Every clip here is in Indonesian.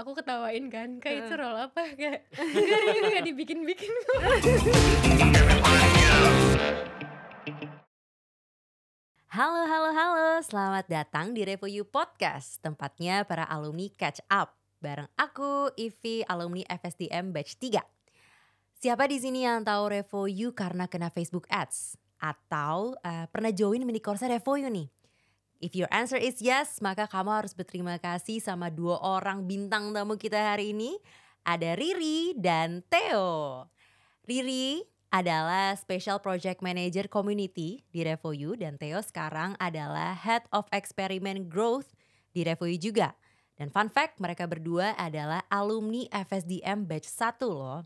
aku ketawain kan kayak itu roll apa kayak ini gak, dibikin-bikin Halo, halo, halo. Selamat datang di Review Podcast, tempatnya para alumni catch up. Bareng aku, Ivi, alumni FSDM Batch 3. Siapa di sini yang tahu You karena kena Facebook Ads? Atau uh, pernah join mini course You nih? If your answer is yes, maka kamu harus berterima kasih sama dua orang bintang tamu kita hari ini. Ada Riri dan Theo. Riri adalah Special Project Manager Community di Revoyu dan Theo sekarang adalah Head of Experiment Growth di Revoyu juga. Dan fun fact, mereka berdua adalah alumni FSDM Batch 1 loh.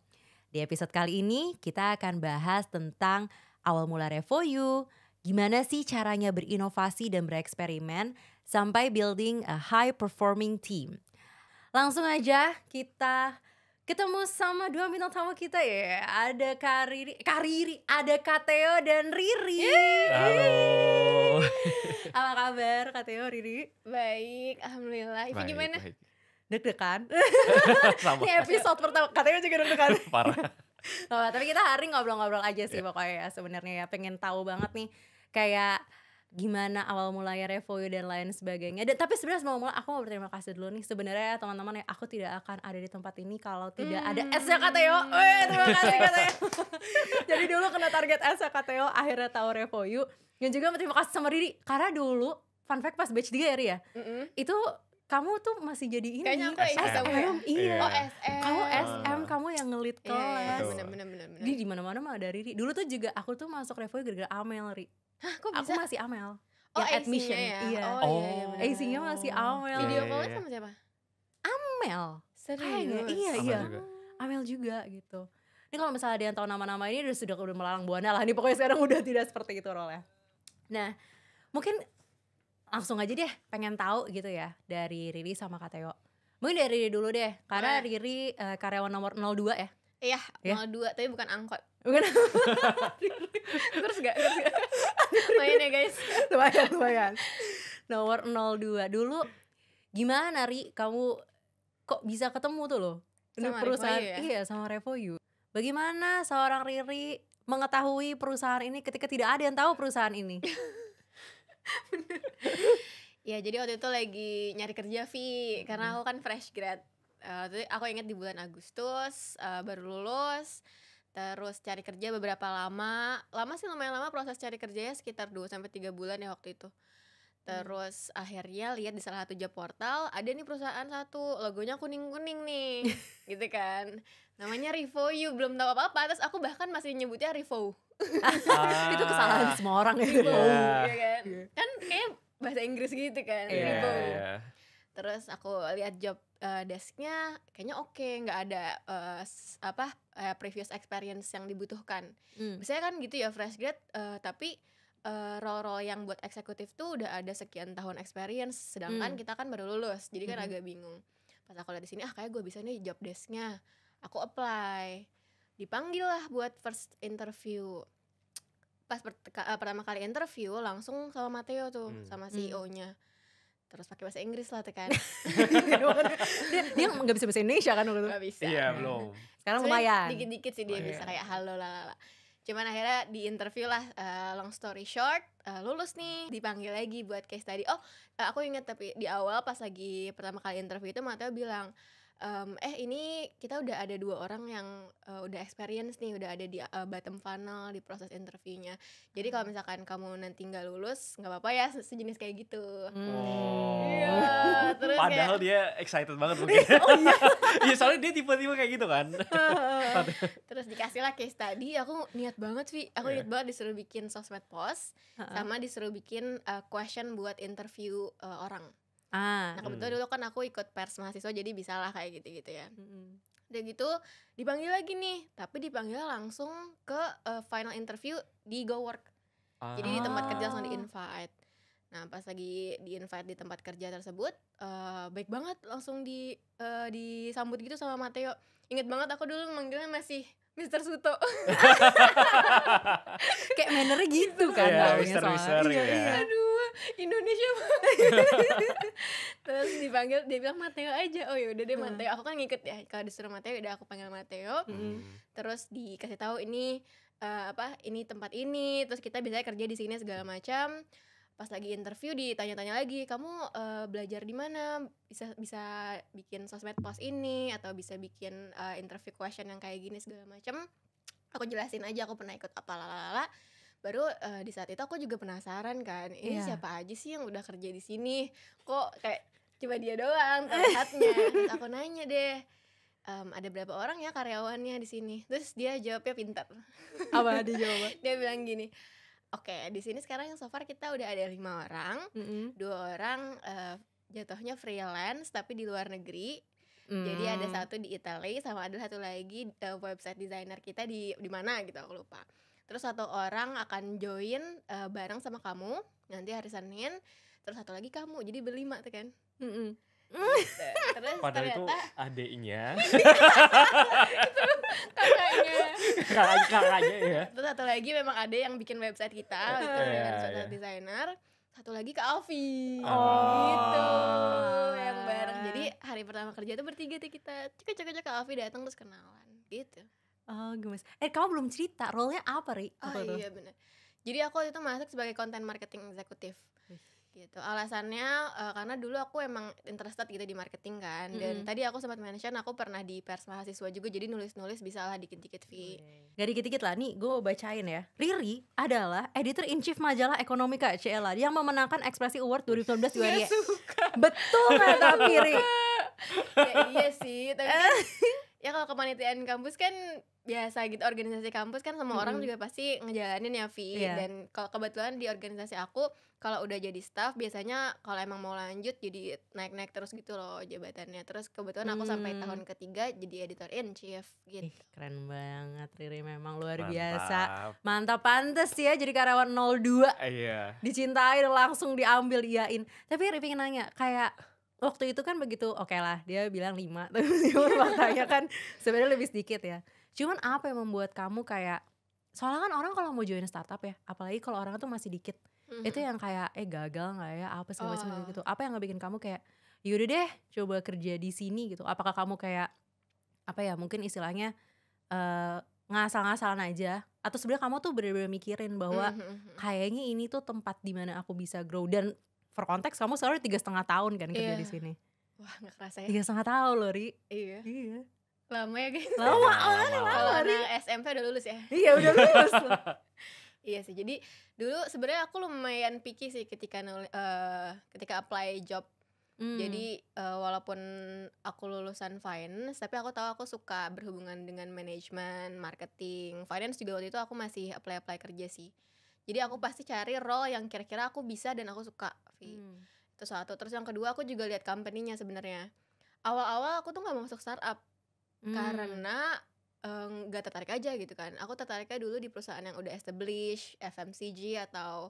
Di episode kali ini kita akan bahas tentang awal mula Revoyu gimana sih caranya berinovasi dan bereksperimen sampai building a high performing team. Langsung aja kita ketemu sama dua bintang tamu kita ya. Ada Kariri, Kariri, ada Kateo dan Riri. Halo. Apa kabar Kateo, Riri? Baik, alhamdulillah. Ivi gimana? Baik. Deg-degan. Ini episode pertama, Kateo juga deg-degan. Parah. tapi kita hari ngobrol-ngobrol aja sih yeah. pokoknya ya sebenarnya ya pengen tahu banget nih kayak gimana awal mulanya Revoyo dan lain sebagainya. Dan, tapi sebenarnya semula mula aku mau berterima kasih dulu nih sebenarnya teman-teman ya aku tidak akan ada di tempat ini kalau tidak hmm. ada Esnya Kateo. terima kasih Kateo. Jadi dulu kena target Esnya Kateo akhirnya tahu Revoyo. Yang juga berterima kasih sama Riri karena dulu fun fact pas batch 3 ya Mm Itu kamu tuh masih jadi ini Kayaknya aku SM, SM oh, ya? iya. Oh, SM. Kamu SM, kamu yang ngelit kelas. Iya, iya, iya. bener, bener, Di mana-mana mah dari Riri. Dulu tuh juga aku tuh masuk Revoy gara-gara Amel, Ri kok bisa? Aku masih Amel. Oh, yang admission. Ya? Iya. Oh, oh. iya, iya, bener. masih iya, iya, iya. Amel. Video call sama siapa? Amel. Serius? iya, Amel iya. Juga. Amel juga gitu. Ini kalau misalnya ada yang tahu nama-nama ini udah sudah udah melalang buana lah. Ini pokoknya sekarang udah tidak seperti itu rolnya. Nah, mungkin langsung aja deh pengen tahu gitu ya dari Riri sama Kateo. Mungkin dari Riri dulu deh, karena Riri uh, karyawan nomor 02 ya. Iya, yeah. dua tapi bukan angkot bukan terus gak, terus gak? lumayan ya guys lumayan lumayan nomor 02 dulu gimana Ri kamu kok bisa ketemu tuh loh sama Revo perusahaan ya? iya sama Revo you. bagaimana seorang Riri mengetahui perusahaan ini ketika tidak ada yang tahu perusahaan ini ya jadi waktu itu lagi nyari kerja Vi karena aku kan fresh grad uh, aku ingat di bulan Agustus uh, baru lulus Terus cari kerja beberapa lama. Lama sih lumayan lama proses cari kerjanya sekitar 2 sampai 3 bulan ya waktu itu. Hmm. Terus hmm. akhirnya lihat di salah satu job portal ada nih perusahaan satu logonya kuning-kuning nih. gitu kan. Namanya Revo You belum tahu apa-apa terus aku bahkan masih nyebutnya Revo. ah. itu kesalahan semua orang ya. Revo yeah. Iya. kan. Yeah. Kan kayak bahasa Inggris gitu kan. Yeah. Revo. Yeah. Terus aku lihat job uh, desknya kayaknya oke, okay, nggak ada uh, apa uh, previous experience yang dibutuhkan. Hmm. Biasanya kan gitu ya fresh grad uh, tapi role eh, role-role yang buat eksekutif tuh udah ada sekian tahun experience sedangkan hmm. kita kan baru lulus. Jadi kan hmm. agak bingung. Pas aku lihat di sini ah kayak gue bisa nih job desknya Aku apply. Dipanggil lah buat first interview. Pas per- ka- pertama kali interview langsung sama Mateo tuh hmm. sama CEO-nya. Hmm terus pakai bahasa Inggris lah tekan dia dia nggak bisa bahasa Indonesia kan waktu itu nggak bisa iya belum sekarang Soalnya lumayan dikit-dikit sih dia lumayan. bisa kayak halo lah cuman akhirnya di interview lah uh, long story short uh, lulus nih dipanggil lagi buat case tadi oh uh, aku inget tapi di awal pas lagi pertama kali interview itu Mateo bilang um, eh ini kita udah ada dua orang yang uh, udah experience nih udah ada di uh, bottom funnel di proses interviewnya jadi kalau hmm. misalkan kamu nanti nggak lulus nggak apa-apa ya sejenis kayak gitu hmm. iya, oh. terus padahal kayak, dia excited banget mungkin iya, oh, iya. ya soalnya dia tipe tipe kayak gitu kan terus dikasih lah case tadi aku niat banget sih aku yeah. niat banget disuruh bikin sosmed post uh -huh. sama disuruh bikin uh, question buat interview uh, orang Ah. Nah kebetulan hmm. dulu kan aku ikut pers mahasiswa jadi bisalah kayak gitu-gitu ya. Hmm. Dan gitu dipanggil lagi nih, tapi dipanggil langsung ke uh, final interview di Go Work. Ah. Jadi di tempat kerja langsung di ah. invite. Nah pas lagi di invite di tempat kerja tersebut, uh, baik banget langsung di uh, disambut gitu sama Mateo. Ingat banget aku dulu manggilnya masih Mister Suto kayak mannernya gitu iya, kan yeah, Mister Mister iya, iya. iya. aduh Indonesia terus dipanggil dia bilang Mateo aja oh ya udah deh hmm. Mateo aku kan ngikut ya kalau disuruh Mateo udah aku panggil Mateo hmm. terus dikasih tahu ini uh, apa ini tempat ini terus kita bisa kerja di sini segala macam pas lagi interview ditanya-tanya lagi kamu uh, belajar di mana bisa bisa bikin sosmed post ini atau bisa bikin uh, interview question yang kayak gini segala macam aku jelasin aja aku pernah ikut apa lalala baru uh, di saat itu aku juga penasaran kan ini yeah. siapa aja sih yang udah kerja di sini kok kayak cuma dia doang tempatnya terus aku nanya deh um, ada berapa orang ya karyawannya di sini terus dia jawabnya pintar apa dia jawab dia bilang gini oke okay, di sini sekarang yang so far kita udah ada lima orang mm -hmm. dua orang uh, jatuhnya freelance tapi di luar negeri Mm. Jadi ada hmm. satu di Italia sama ada satu lagi uh, website designer kita di di mana gitu aku lupa terus satu orang akan join uh, bareng sama kamu nanti hari Senin terus satu lagi kamu jadi berlima tuh kan mm -mm. Terus Padahal ternyata, itu adiknya kakaknya kakaknya ya terus satu lagi memang ada yang bikin website kita iya, gitu, yeah, yeah. desainer satu lagi ke Alfi oh. gitu yang bareng jadi ah. hari pertama kerja itu bertiga tuh kita cek cek cek ke Alfi datang terus kenalan gitu Oh gemes. Eh kamu belum cerita role-nya apa Ri? oh iya benar. Jadi aku waktu itu masuk sebagai content marketing eksekutif. Gitu. Alasannya uh, karena dulu aku emang interested gitu di marketing kan. -hmm. Dan tadi aku sempat mention aku pernah di pers mahasiswa juga jadi nulis-nulis bisa lah dikit-dikit fee. Okay. Gak dikit-dikit lah nih gue bacain ya. Riri adalah editor in chief majalah Ekonomika CLA yang memenangkan Ekspresi Award 2019 juara. Iya, Betul kata Riri. ya, iya sih, tapi eh ya kalau kepanitiaan kampus kan biasa gitu organisasi kampus kan semua hmm. orang juga pasti ngejalanin ya Vi yeah. dan kalau kebetulan di organisasi aku kalau udah jadi staff biasanya kalau emang mau lanjut jadi naik-naik terus gitu loh jabatannya terus kebetulan hmm. aku sampai hmm. tahun ketiga jadi editor in chief gitu Ih, keren banget Riri memang luar mantap. biasa mantap pantes ya jadi karyawan 02 iya yeah. dicintai langsung diambil iain tapi Riri pengen nanya kayak waktu itu kan begitu oke okay lah dia bilang lima tapi iya. faktanya kan sebenarnya lebih sedikit ya cuman apa yang membuat kamu kayak soalnya kan orang kalau mau join startup ya apalagi kalau orang tuh masih dikit mm-hmm. itu yang kayak eh gagal nggak ya apa segala macam gitu. oh. gitu apa yang bikin kamu kayak yaudah deh coba kerja di sini gitu apakah kamu kayak apa ya mungkin istilahnya uh, ngasal-ngasalan aja atau sebenarnya kamu tuh bener-bener mikirin bahwa mm-hmm. mm-hmm. kayaknya ini tuh tempat dimana aku bisa grow dan for konteks kamu selalu tiga setengah tahun kan kerja yeah. di sini wah nggak kerasa ya tiga setengah tahun loh ri iya iya lama ya guys lama iya, lama, lama, lama, lama SMP udah lulus ya iya udah lulus iya sih jadi dulu sebenarnya aku lumayan picky sih ketika uh, ketika apply job Hmm. Jadi uh, walaupun aku lulusan finance, tapi aku tahu aku suka berhubungan dengan manajemen, marketing, finance juga waktu itu aku masih apply apply kerja sih jadi aku pasti cari role yang kira-kira aku bisa dan aku suka Vi hmm. itu satu terus yang kedua aku juga lihat company-nya sebenarnya awal-awal aku tuh nggak mau masuk startup hmm. karena eh, nggak um, tertarik aja gitu kan aku tertariknya dulu di perusahaan yang udah established FMCG atau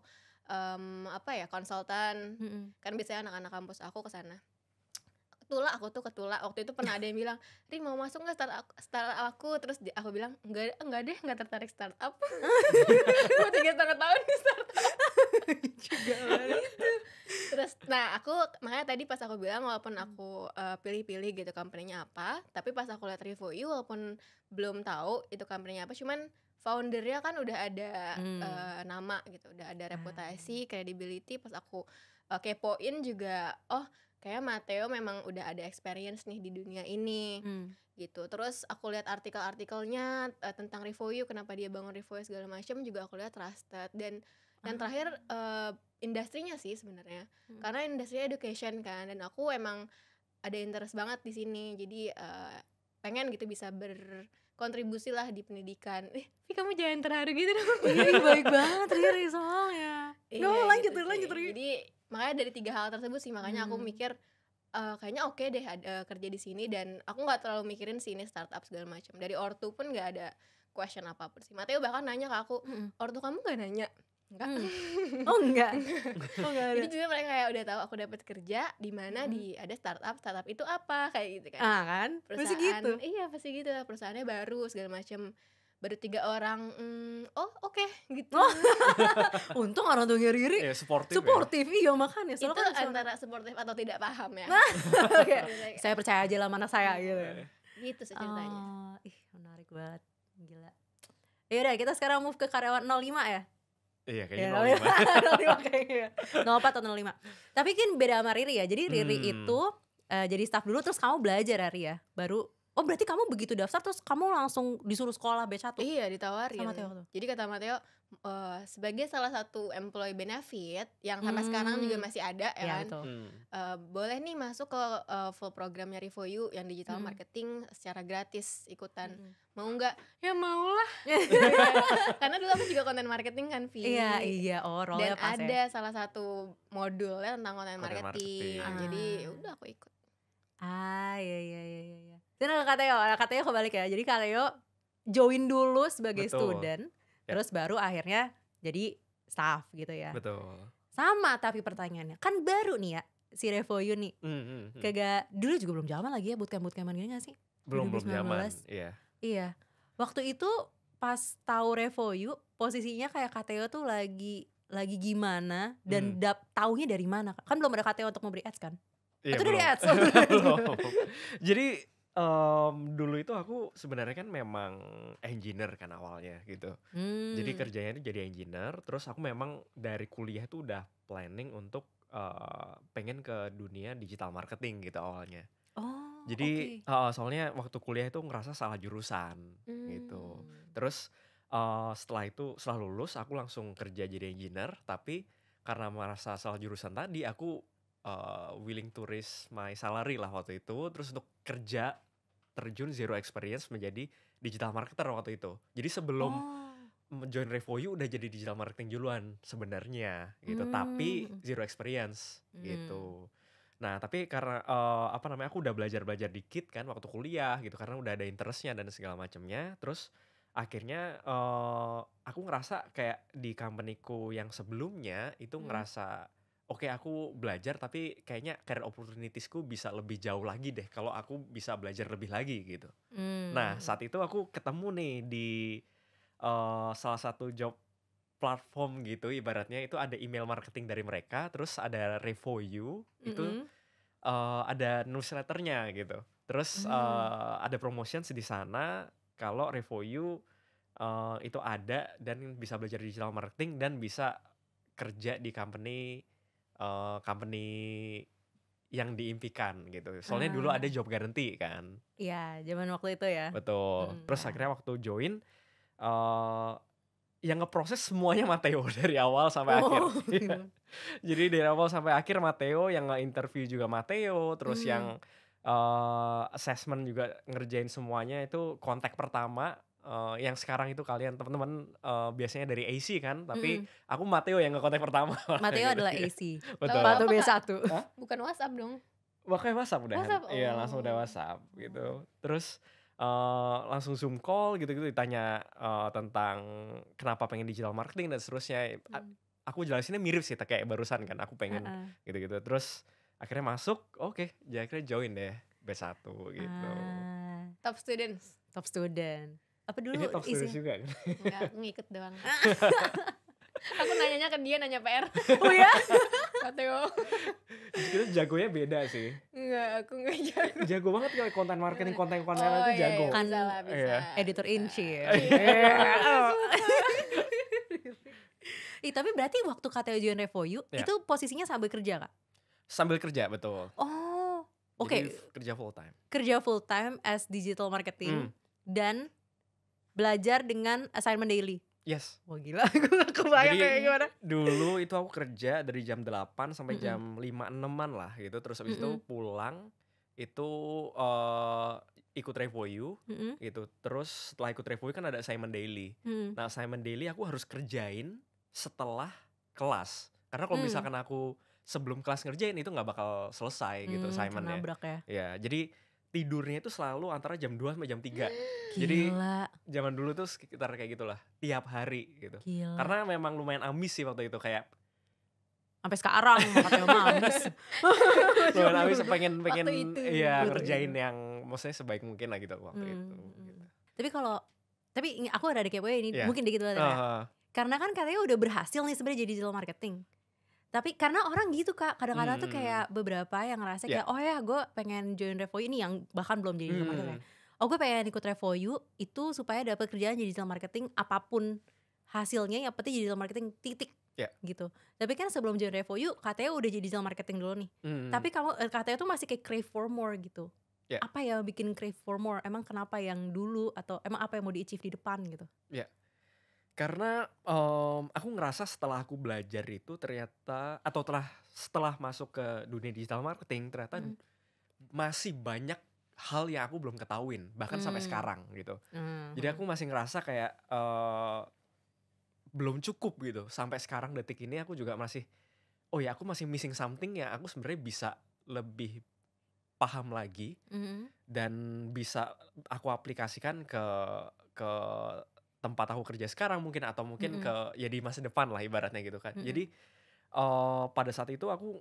um, apa ya konsultan -hmm. kan biasanya anak-anak kampus aku ke sana ketula aku tuh ketula waktu itu pernah ada yang bilang ri mau masuk nggak aku, startup aku terus di, aku bilang enggak enggak deh nggak tertarik startup mau tiga setengah tahun di startup juga gitu. terus nah aku makanya tadi pas aku bilang walaupun aku pilih eh, pilih-pilih gitu company apa tapi pas aku lihat review you, walaupun belum tahu itu company apa cuman foundernya kan udah ada hmm. uh, nama gitu udah ada ah. reputasi credibility pas aku uh, kepoin juga oh kayak Mateo memang udah ada experience nih di dunia ini hmm. gitu terus aku lihat artikel-artikelnya uh, tentang Review kenapa dia bangun Review segala macam juga aku lihat trusted dan uh. yang terakhir uh, industrinya sih sebenarnya hmm. karena industri education kan dan aku emang ada interest banget di sini jadi uh, pengen gitu bisa berkontribusi lah di pendidikan. Eh, kamu jangan terharu gitu dong. baik banget Riri soalnya. Iya, no, lanjut, gitu lanjut, terus Jadi makanya dari tiga hal tersebut sih makanya hmm. aku mikir uh, kayaknya oke okay deh ada kerja di sini dan aku nggak terlalu mikirin sini startup segala macam dari ortu pun nggak ada question apapun sih Mateo bahkan nanya ke aku hmm. ortu kamu nggak nanya enggak hmm. oh enggak oh enggak ada. jadi juga mereka kayak udah tahu aku dapat kerja di mana hmm. di ada startup startup itu apa kayak gitu kan ah kan pasti gitu iya pasti gitu perusahaannya baru segala macam baru tiga orang mm, oh oke okay, gitu oh. untung orang tuh riri yeah, supportive supportive ya. iya makanya itu kan antara supportive atau tidak paham ya nah, okay. saya percaya aja lah mana saya gitu iya, iya. gitu sih ceritanya oh, ih menarik banget gila ya udah kita sekarang move ke karyawan 05 ya Iya ya, kayaknya ya, 05. 05 kayaknya. 04 atau 05. Tapi kan beda sama Riri ya. Jadi Riri hmm. itu uh, jadi staff dulu terus kamu belajar Riri ya, ya. Baru Oh berarti kamu begitu daftar terus kamu langsung disuruh sekolah B1? Iya ditawarin sama Theo tuh. Jadi kata Mateo uh, eh, sebagai salah satu employee benefit yang sampai hmm. sekarang juga masih ada ya, iya, kan betul. Uh, boleh nih masuk ke uh, full programnya you yang digital hmm. marketing secara gratis ikutan hmm. mau nggak? Ya mau maulah karena dulu aku juga konten marketing kan Vi Iya iya oh dan ya ya. ada ya. salah satu modulnya tentang konten marketing, marketing. Ah. jadi ya udah aku ikut Ah iya iya iya iya, iya. Sini ke Kateo, Kateo kebalik ya. Jadi Kateo join dulu sebagai Betul. student, ya. terus baru akhirnya jadi staff gitu ya. Betul. Sama tapi pertanyaannya, kan baru nih ya si Revoyu nih. Mm, hmm, hmm, Kagak dulu juga belum zaman lagi ya bootcamp bootcampan gini gak sih? Belum 2019. belum zaman. Iya. Iya. Waktu itu pas tahu Revoyu posisinya kayak Kateo tuh lagi lagi gimana dan hmm. dap taunya dari mana kan belum ada kata untuk memberi ads kan ya, itu dari ads jadi um, dulu itu aku sebenarnya kan memang engineer kan awalnya gitu. Hmm. Jadi kerjanya itu jadi engineer. Terus aku memang dari kuliah itu udah planning untuk uh, pengen ke dunia digital marketing gitu awalnya. Oh. Jadi okay. uh, soalnya waktu kuliah itu ngerasa salah jurusan gitu. hmm. gitu. Terus uh, setelah itu setelah lulus aku langsung kerja jadi engineer tapi karena merasa salah jurusan tadi aku uh, willing to risk my salary lah waktu itu terus untuk kerja terjun zero experience menjadi digital marketer waktu itu jadi sebelum oh. join Revoyu udah jadi digital marketing duluan sebenarnya gitu hmm. tapi zero experience gitu. hmm. gitu Nah, tapi karena uh, apa namanya aku udah belajar-belajar dikit kan waktu kuliah gitu karena udah ada interestnya dan segala macamnya. Terus akhirnya uh, aku ngerasa kayak di companyku yang sebelumnya itu hmm. ngerasa oke okay, aku belajar tapi kayaknya career ku bisa lebih jauh lagi deh kalau aku bisa belajar lebih lagi gitu. Nah, hmm. Nah saat itu aku ketemu nih di uh, salah satu job platform gitu ibaratnya itu ada email marketing dari mereka terus ada Revo You mm-hmm. itu uh, ada newsletternya gitu terus mm. uh, ada promotions di sana kalau Revo You uh, itu ada dan bisa belajar digital marketing dan bisa kerja di company uh, company yang diimpikan gitu. Soalnya hmm. dulu ah. ada job guarantee kan. Iya, zaman waktu itu ya. Betul. Hmm. Terus nah. akhirnya waktu join uh, yang ngeproses semuanya Mateo dari awal sampai oh. akhir. Iya. Jadi dari awal sampai akhir Mateo yang nge-interview juga Mateo, terus hmm. yang uh, assessment juga ngerjain semuanya itu kontak pertama uh, yang sekarang itu kalian teman-teman uh, biasanya dari AC kan tapi mm. aku Mateo yang ngekontak pertama Mateo gitu, adalah ya. AC betul Mateo B1 Hah? bukan WhatsApp dong makanya WhatsApp udah iya oh. langsung udah WhatsApp gitu terus uh, langsung zoom call gitu-gitu ditanya uh, tentang kenapa pengen digital marketing dan seterusnya hmm. A aku jelasinnya mirip sih kayak barusan kan aku pengen gitu-gitu uh -uh. terus akhirnya masuk oke okay, jadi akhirnya join deh B1 gitu uh, top students top student apa dulu ini talk series juga kan? Enggak, ngikut doang. aku nanyanya ke dia nanya PR. oh ya? Mateo Kita jagonya beda sih. Enggak, aku enggak jago. Jago banget kalau konten marketing, konten konten oh, itu iya, iya jago. Kan lah bisa. Iya. Editor in chief. Iya. Iya, iya. Ih, tapi berarti waktu Kateo join e You, yeah. itu posisinya sambil kerja, Kak? Sambil kerja, betul. Oh. Oke. Okay. kerja full time. Kerja full time as digital marketing mm. dan belajar dengan assignment daily. Yes. Wah gila, gak kebayang Jadi, kayak gimana. Dulu itu aku kerja dari jam 8 sampai mm -hmm. jam 5 6 lah gitu. Terus habis mm -hmm. itu pulang itu uh, ikut review mm -hmm. gitu. Terus setelah ikut review kan ada assignment daily. Mm. Nah, assignment daily aku harus kerjain setelah kelas. Karena kalau mm. misalkan aku sebelum kelas ngerjain itu nggak bakal selesai gitu mm, gitu assignmentnya. Ya. ya, jadi tidurnya itu selalu antara jam 2 sampai jam 3. Gila. Jadi zaman dulu tuh sekitar kayak gitulah, tiap hari gitu. Gila. Karena memang lumayan amis sih waktu itu kayak sampai sekarang katanya amis. lumayan amis pengen pengen iya kerjain gitu. yang maksudnya sebaik mungkin lah gitu waktu hmm. itu. Gitu. Tapi kalau tapi aku ada kepo ini yeah. mungkin dikit banget uh -huh. ya. Karena kan katanya udah berhasil nih sebenarnya jadi digital marketing tapi karena orang gitu kak kadang-kadang hmm. tuh kayak hmm. beberapa yang ngerasa yeah. kayak oh ya gue pengen join Revo ini yang bahkan belum jadi ya. hmm. marketing oh gue pengen ikut Revoyu itu supaya dapat kerjaan jadi digital marketing apapun hasilnya ya penting jadi digital marketing titik yeah. gitu tapi kan sebelum join Revoyu katanya udah jadi digital marketing dulu nih hmm. tapi kamu eh, katanya tuh masih kayak crave for more gitu yeah. apa ya bikin crave for more emang kenapa yang dulu atau emang apa yang mau di achieve di depan gitu yeah karena um, aku ngerasa setelah aku belajar itu ternyata atau telah setelah masuk ke dunia digital marketing ternyata hmm. masih banyak hal yang aku belum ketahuin bahkan hmm. sampai sekarang gitu. Hmm. Jadi hmm. aku masih ngerasa kayak uh, belum cukup gitu. Sampai sekarang detik ini aku juga masih oh ya aku masih missing something ya aku sebenarnya bisa lebih paham lagi -hmm. dan bisa aku aplikasikan ke ke tempat aku kerja sekarang mungkin atau mungkin mm -hmm. ke ya di masa depan lah ibaratnya gitu kan. Mm -hmm. Jadi uh, pada saat itu aku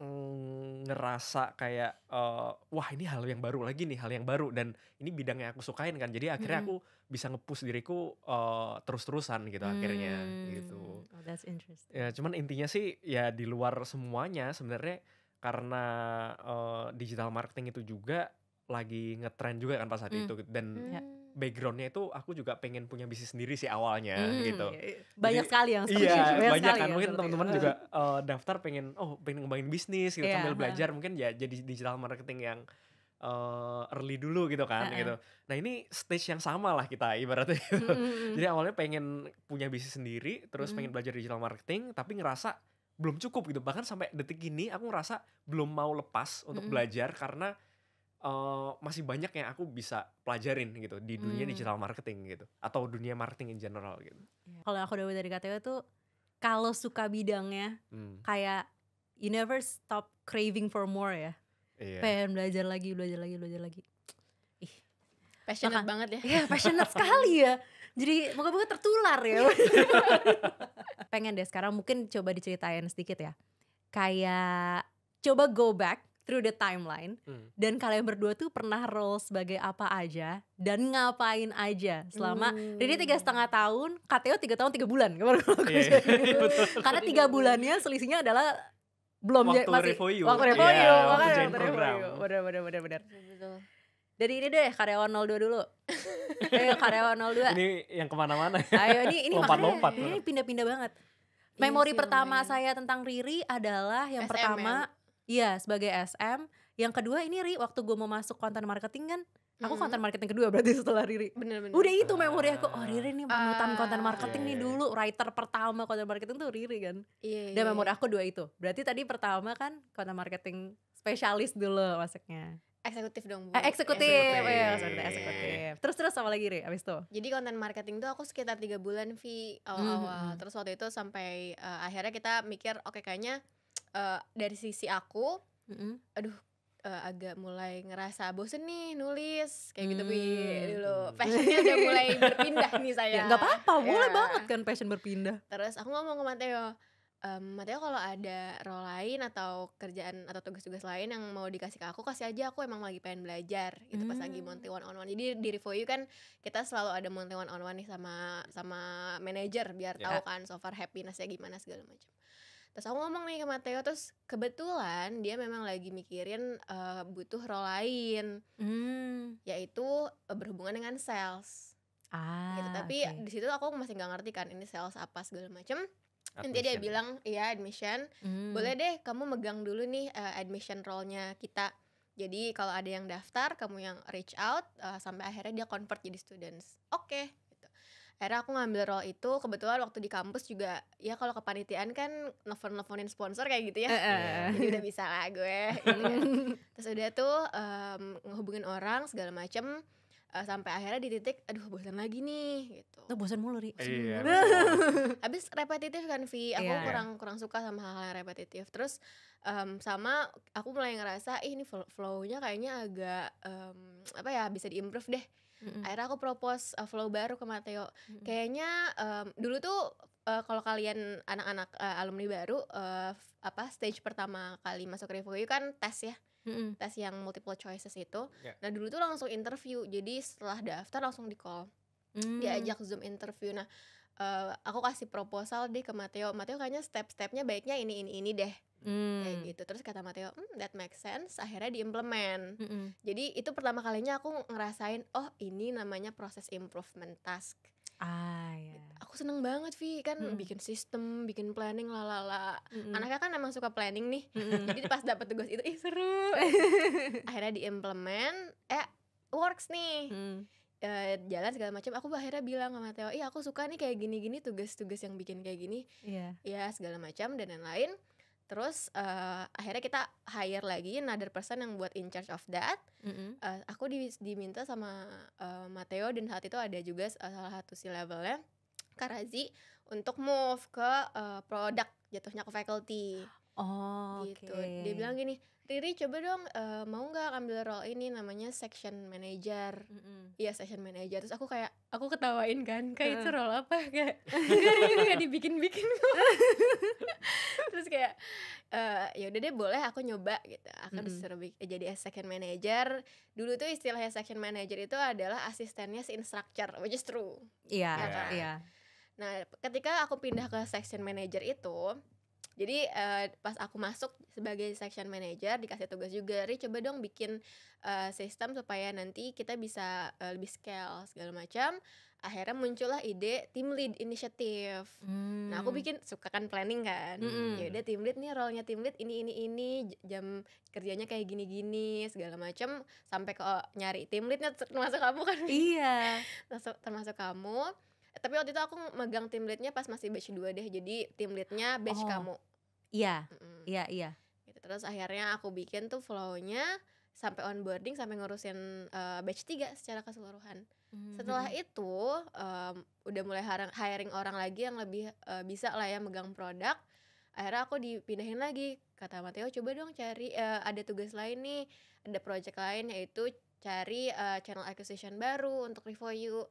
mm, ngerasa kayak uh, wah ini hal yang baru lagi nih, hal yang baru dan ini bidang yang aku sukain kan. Jadi akhirnya mm -hmm. aku bisa ngepush diriku uh, terus-terusan gitu -hmm. akhirnya gitu. Oh, that's interesting. Ya cuman intinya sih ya di luar semuanya sebenarnya karena uh, digital marketing itu juga lagi ngetrend juga kan pas saat mm. itu dan hmm backgroundnya itu aku juga pengen punya bisnis sendiri sih awalnya hmm, gitu. Iya, iya. Banyak Jadi, sekali yang iya banyak, banyak kan mungkin teman-teman ya. juga uh, daftar pengen oh pengen ngembangin bisnis gitu yeah, sambil belajar mungkin ya jadi digital marketing yang uh, early dulu gitu kan uh -uh. gitu. Nah ini stage yang sama lah kita ibaratnya gitu. Mm -hmm. Jadi awalnya pengen punya bisnis sendiri, terus mm. pengen hmm. belajar digital marketing, tapi ngerasa belum cukup gitu. Bahkan sampai detik ini aku ngerasa belum mau lepas untuk mm -hmm. belajar karena Eh, masih banyak yang aku bisa pelajarin gitu di dunia hmm. digital marketing gitu atau dunia marketing in general gitu. Iya. Kalau aku dapat dari KTW tuh kalau suka bidangnya hmm. kayak you never stop craving for more ya. Yeah. Pengen belajar lagi, belajar lagi, belajar lagi. Ih. Passionate Maka, banget ya. Iya, passionate sekali ya. Jadi moga-moga tertular ya. Pengen deh sekarang mungkin coba diceritain sedikit ya. Kayak coba go back through the timeline hmm. dan kalian berdua tuh pernah role sebagai apa aja dan ngapain aja selama hmm. Riri tiga setengah tahun, KTO tiga tahun tiga bulan kemarin yeah. gue yeah. karena tiga bulannya selisihnya adalah belum waktu masih review you. waktu review iya, yeah, you. waktu, waktu waktu review benar benar benar benar dari ini deh karyawan 02 dulu Ayo karyawan 02 ini yang kemana-mana ayo ini ini lompat-lompat ini pindah-pindah banget iya memori pertama saya tentang Riri adalah yang SMM. pertama Iya, sebagai SM. Yang kedua ini Ri, waktu gue mau masuk konten marketing kan, aku hmm. konten marketing kedua berarti setelah Riri. Bener-bener. Udah itu memori aku. Oh Riri nih ah, panutan konten iya, marketing nih iya, iya. dulu. Writer pertama konten marketing tuh Riri kan. Iya. Dan memori aku dua itu. Berarti tadi pertama kan konten marketing spesialis dulu masuknya eksekutif dong bu eh, eksekutif eksekutif. Oh, iya, maksudnya eksekutif terus terus sama lagi Riri abis itu jadi konten marketing tuh aku sekitar tiga bulan Vi hmm, awal-awal mm -hmm. terus waktu itu sampai uh, akhirnya kita mikir oke okay, kayaknya uh, dari sisi aku mm -hmm. aduh uh, agak mulai ngerasa bosen nih nulis kayak gitu bi hmm. dulu passionnya udah mulai berpindah nih saya ya, nggak apa-apa ya. boleh banget kan passion berpindah terus aku ngomong ke Mateo um, Mateo kalau ada role lain atau kerjaan atau tugas-tugas lain yang mau dikasih ke aku kasih aja aku emang lagi pengen belajar gitu pas lagi hmm. monte one on one jadi di review you kan kita selalu ada monte one on one nih sama sama manager biar yeah. tahu kan so far happinessnya gimana segala macam terus aku ngomong nih ke Mateo terus kebetulan dia memang lagi mikirin uh, butuh role lain hmm. yaitu eh, berhubungan dengan sales ah, gitu tapi okay. di situ aku masih nggak ngerti kan ini sales apa segala macem Nanti dia bilang, iya admission, hmm. boleh deh kamu megang dulu nih uh, admission role nya kita. Jadi kalau ada yang daftar, kamu yang reach out uh, sampai akhirnya dia convert jadi students. Oke, okay akhirnya aku ngambil role itu kebetulan waktu di kampus juga ya kalau kepanitiaan kan nelfon nelfonin sponsor kayak gitu ya uh-uh. jadi udah bisa lah gue gitu kan. terus udah tuh um, ngehubungin orang segala macem uh, sampai akhirnya di titik aduh bosan lagi nih gitu. Tuh bosan mulu ri. Iya. Habis repetitif kan Vi, aku yeah. kurang kurang suka sama hal-hal repetitif. Terus um, sama aku mulai ngerasa ih ini flow-nya kayaknya agak um, apa ya bisa diimprove deh. Mm-hmm. Akhirnya aku propose uh, flow baru ke Mateo. Mm-hmm. Kayaknya um, dulu tuh uh, kalau kalian anak-anak uh, alumni baru uh, apa stage pertama kali masuk review kan tes ya mm-hmm. tes yang multiple choices itu yeah. nah dulu tuh langsung interview jadi setelah daftar langsung di call mm. diajak zoom interview nah uh, aku kasih proposal deh ke Mateo Mateo kayaknya step-stepnya baiknya ini ini ini deh Mm. kayak gitu terus kata Mateo hmm, that makes sense akhirnya diimplement mm -hmm. jadi itu pertama kalinya aku ngerasain oh ini namanya proses improvement task Ah, iya. Aku seneng banget Vi kan hmm. bikin sistem, bikin planning lalala. Hmm. Anaknya kan emang suka planning nih. Hmm. Jadi pas dapat tugas itu ih seru. akhirnya diimplement, eh works nih. Hmm. E, jalan segala macam aku akhirnya bilang sama Theo, ih aku suka nih kayak gini-gini tugas-tugas yang bikin kayak gini." Iya. Yeah. Ya, segala macam dan lain-lain Terus uh, akhirnya kita hire lagi another person yang buat in charge of that. Mm -hmm. uh, aku di, diminta sama uh, eh, Mateo dan saat itu ada juga salah satu si levelnya Karazi untuk move ke uh, produk jatuhnya ke faculty. Oh, gitu. Okay. Dia bilang gini, Riri coba dong uh, mau nggak ambil role ini namanya section manager. Iya mm -hmm. section manager. Terus aku kayak aku ketawain kan, kayak uh. itu role apa kayak ini nggak dibikin-bikin. Terus kayak uh, ya udah deh boleh aku nyoba gitu. Aku mm -hmm. jadi section manager. Dulu tuh istilahnya section manager itu adalah asistennya si instructor, which is true. Iya, yeah, iya. Kan? Yeah. Nah, ketika aku pindah ke section manager itu, jadi uh, pas aku masuk sebagai section manager dikasih tugas juga Ri coba dong bikin uh, sistem supaya nanti kita bisa uh, lebih scale segala macam akhirnya muncullah ide team lead inisiatif. Hmm. Nah aku hmm. bikin suka kan planning kan, hmm. ya team lead nih role-nya team lead ini ini ini jam kerjanya kayak gini gini segala macam sampai ke oh, nyari team leadnya termasuk kamu kan? Iya. termasuk, termasuk kamu. Tapi waktu itu aku megang tim leadnya pas masih batch 2 deh, jadi tim leadnya batch oh. kamu. Iya, iya. Iya, iya. Terus akhirnya aku bikin tuh flow-nya sampai onboarding sampai ngurusin uh, batch 3 secara keseluruhan. hmm Setelah itu um, udah mulai hiring orang lagi yang lebih uh, bisa lah ya megang produk. Akhirnya aku dipindahin lagi kata Mateo coba dong cari uh, ada tugas lain nih, ada project lain yaitu cari uh, channel acquisition baru untuk you.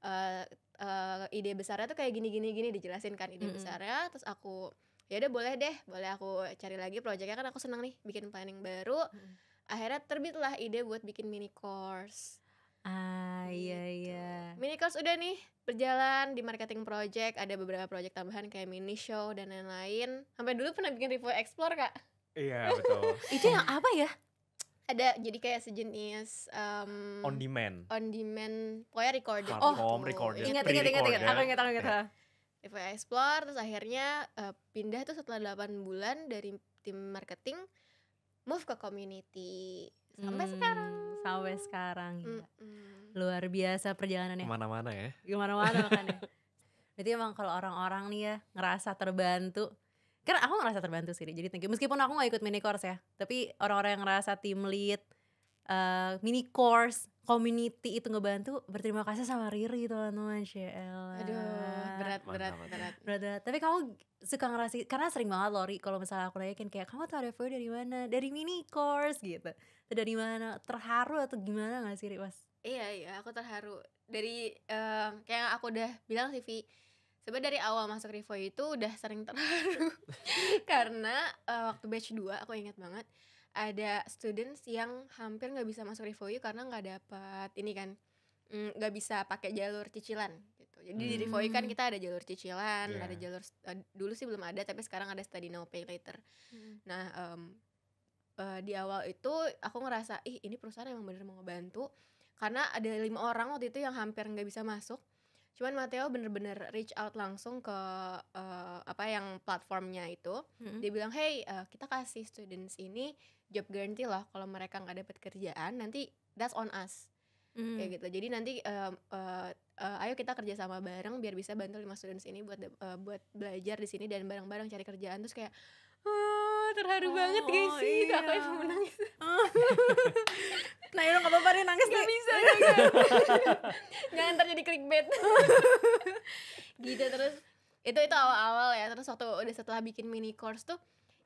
Uh, uh, ide besarnya tuh kayak gini gini gini dijelasin kan ide mm-hmm. besarnya terus aku ya udah boleh deh boleh aku cari lagi proyeknya kan aku senang nih bikin planning baru hmm. akhirnya terbitlah ide buat bikin mini course ah iya, gitu. iya iya mini course udah nih berjalan di marketing project ada beberapa project tambahan kayak mini show dan lain-lain sampai dulu pernah bikin review explore kak iya betul itu yang apa ya ada jadi kayak sejenis um, on demand on demand pokoknya recording oh, home recording ingat ingat ingat ingat aku ingat aku ingat iya. FYI Explore terus akhirnya uh, pindah tuh setelah 8 bulan dari tim marketing move ke community sampai hmm, sekarang sampai sekarang ya. hmm. luar biasa perjalanannya kemana-mana ya kemana-mana makanya berarti emang kalau orang-orang nih ya ngerasa terbantu karena aku ngerasa terbantu sih jadi thank you meskipun aku gak ikut mini course ya tapi orang-orang yang ngerasa tim lead uh, mini course community itu ngebantu berterima kasih sama Riri gitu, teman-teman ya Aduh berat berat berat. berat berat. Tapi kamu suka ngerasa karena sering banget Lori kalau misalnya aku nanyain kan kayak kamu tahu Revo dari mana dari mini course gitu dari mana terharu atau gimana nggak sih Riri pas? Iya iya aku terharu dari um, kayak aku udah bilang sih Vi Sebenernya dari awal masuk Revo itu udah sering terharu karena uh, waktu batch 2 aku ingat banget ada students yang hampir nggak bisa masuk review karena nggak dapat ini kan mm, nggak bisa pakai jalur cicilan gitu. Jadi kan hmm. di review kan kita ada jalur cicilan, yeah. ada jalur uh, dulu sih belum ada tapi sekarang ada study now pay later. Hmm. Nah, um, uh, di awal itu aku ngerasa ih ini perusahaan emang bener mau ngebantu karena ada lima orang waktu itu yang hampir nggak bisa masuk Cuman Mateo bener-bener reach out langsung ke uh, apa yang platformnya itu. Hmm. Dia bilang, hey uh, kita kasih students ini job guarantee loh kalau mereka nggak dapat kerjaan nanti that's on us. Hmm. Kayak gitu. Jadi nanti uh, uh, uh, ayo kita kerja sama bareng biar bisa bantu lima students ini buat uh, buat belajar di sini dan bareng-bareng cari kerjaan terus kayak uh, terharu oh, banget guys oh, sih iya. aku yang mau nangis nah ya nggak apa-apa nih nangis nggak bisa nggak ntar jadi clickbait gitu terus itu itu awal-awal ya terus waktu udah setelah bikin mini course tuh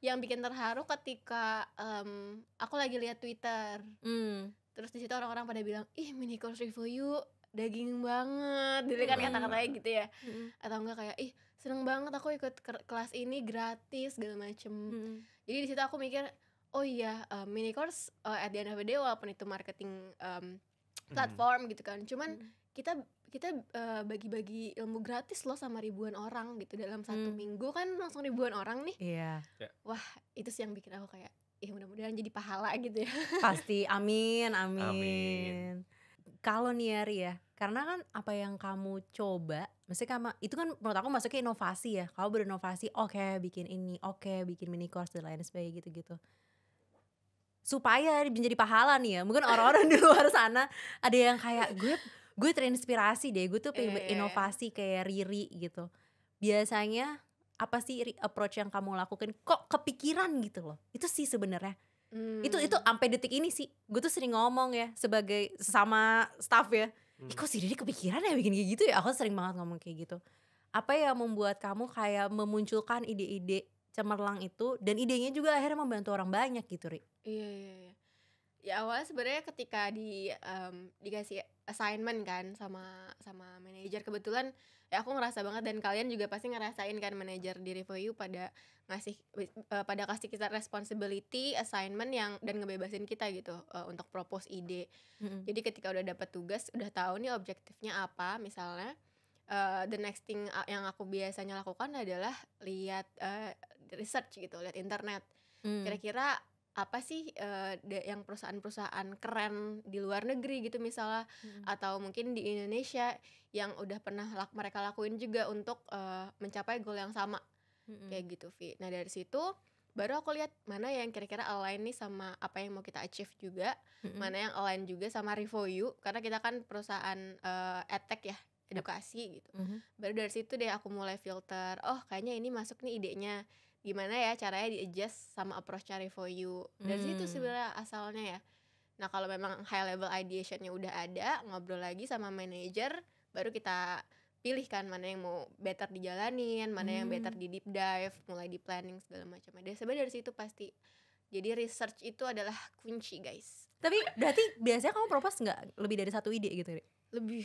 yang bikin terharu ketika um, aku lagi lihat Twitter. Mm. Terus di situ orang-orang pada bilang, "Ih, mini course review daging banget." jadi kan hmm. kata-katanya gitu ya. Hmm. Atau enggak kayak, "Ih, seneng banget aku ikut ke kelas ini gratis segala macem hmm. jadi di situ aku mikir oh iya uh, mini course uh, at the end of the day walaupun itu marketing um, platform hmm. gitu kan cuman hmm. kita kita bagi eh, bagi-bagi ilmu gratis loh sama ribuan orang gitu dalam satu mm. minggu kan langsung ribuan orang nih yeah. yeah. wah itu sih yang bikin aku kayak ya mudah-mudahan jadi pahala gitu ya pasti amin amin, amin. kalau nih ya karena kan apa yang kamu coba mesti kamu itu kan menurut aku masuknya inovasi ya kamu berinovasi oke okay, bikin ini oke okay, bikin mini course dan lain sebagainya gitu gitu supaya menjadi pahala nih ya mungkin orang-orang di luar sana ada yang kayak gue gue terinspirasi deh gue tuh pengen iya, iya, iya. inovasi kayak Riri gitu biasanya apa sih approach yang kamu lakukan kok kepikiran gitu loh itu sih sebenarnya Hmm. Itu itu hmm. sampai detik ini sih. Gue tuh sering ngomong ya sebagai sama staff ya hmm. Ih, kok si Riri kepikiran ya bikin kayak gitu ya aku sering banget ngomong kayak gitu apa ya yang membuat kamu kayak memunculkan ide-ide cemerlang itu dan idenya juga akhirnya membantu orang banyak gitu Ri iya iya iya ya awalnya sebenarnya ketika di um, dikasih assignment kan sama sama manajer kebetulan ya aku ngerasa banget dan kalian juga pasti ngerasain kan manajer di review pada ngasih uh, pada kasih kita responsibility assignment yang dan ngebebasin kita gitu uh, untuk propose ide hmm. jadi ketika udah dapat tugas udah tahu nih objektifnya apa misalnya uh, the next thing yang aku biasanya lakukan adalah lihat uh, research gitu lihat internet mm. kira-kira apa sih uh, yang perusahaan-perusahaan keren di luar negeri gitu misalnya hmm. atau mungkin di Indonesia yang udah pernah lak mereka lakuin juga untuk uh, mencapai goal yang sama hmm. kayak gitu Vi. Nah dari situ baru aku lihat mana yang kira-kira align nih sama apa yang mau kita achieve juga, hmm. mana yang align juga sama review karena kita kan perusahaan uh, edtech ya edukasi gitu. -hmm. Baru dari situ deh aku mulai filter, oh kayaknya ini masuk nih idenya gimana ya caranya di adjust sama approach cari for you dari hmm. situ sebenarnya asalnya ya nah kalau memang high level ideationnya udah ada ngobrol lagi sama manager baru kita pilih kan mana yang mau better dijalanin mana hmm. yang better hmm. di deep dive mulai di planning segala macam ada sebenarnya dari situ pasti jadi research itu adalah kunci guys tapi berarti biasanya kamu propose nggak lebih dari satu ide gitu lebih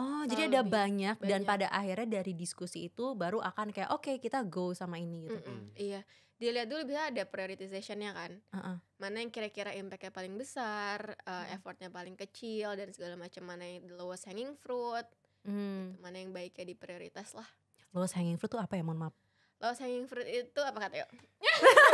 Oh, jadi nah, ada banyak, banyak dan pada akhirnya dari diskusi itu baru akan kayak oke okay, kita go sama ini gitu. Mm -mm, Iya, dilihat dulu bisa ada prioritizationnya kan. Uh -uh. Mana yang kira-kira impactnya paling besar, uh, effortnya paling kecil dan segala macam mana yang the lowest hanging fruit. Mm. Gitu, mana yang baiknya prioritas lah. Lowest hanging fruit tuh apa ya? Mohon maaf. Lowest hanging fruit itu apa kata yo?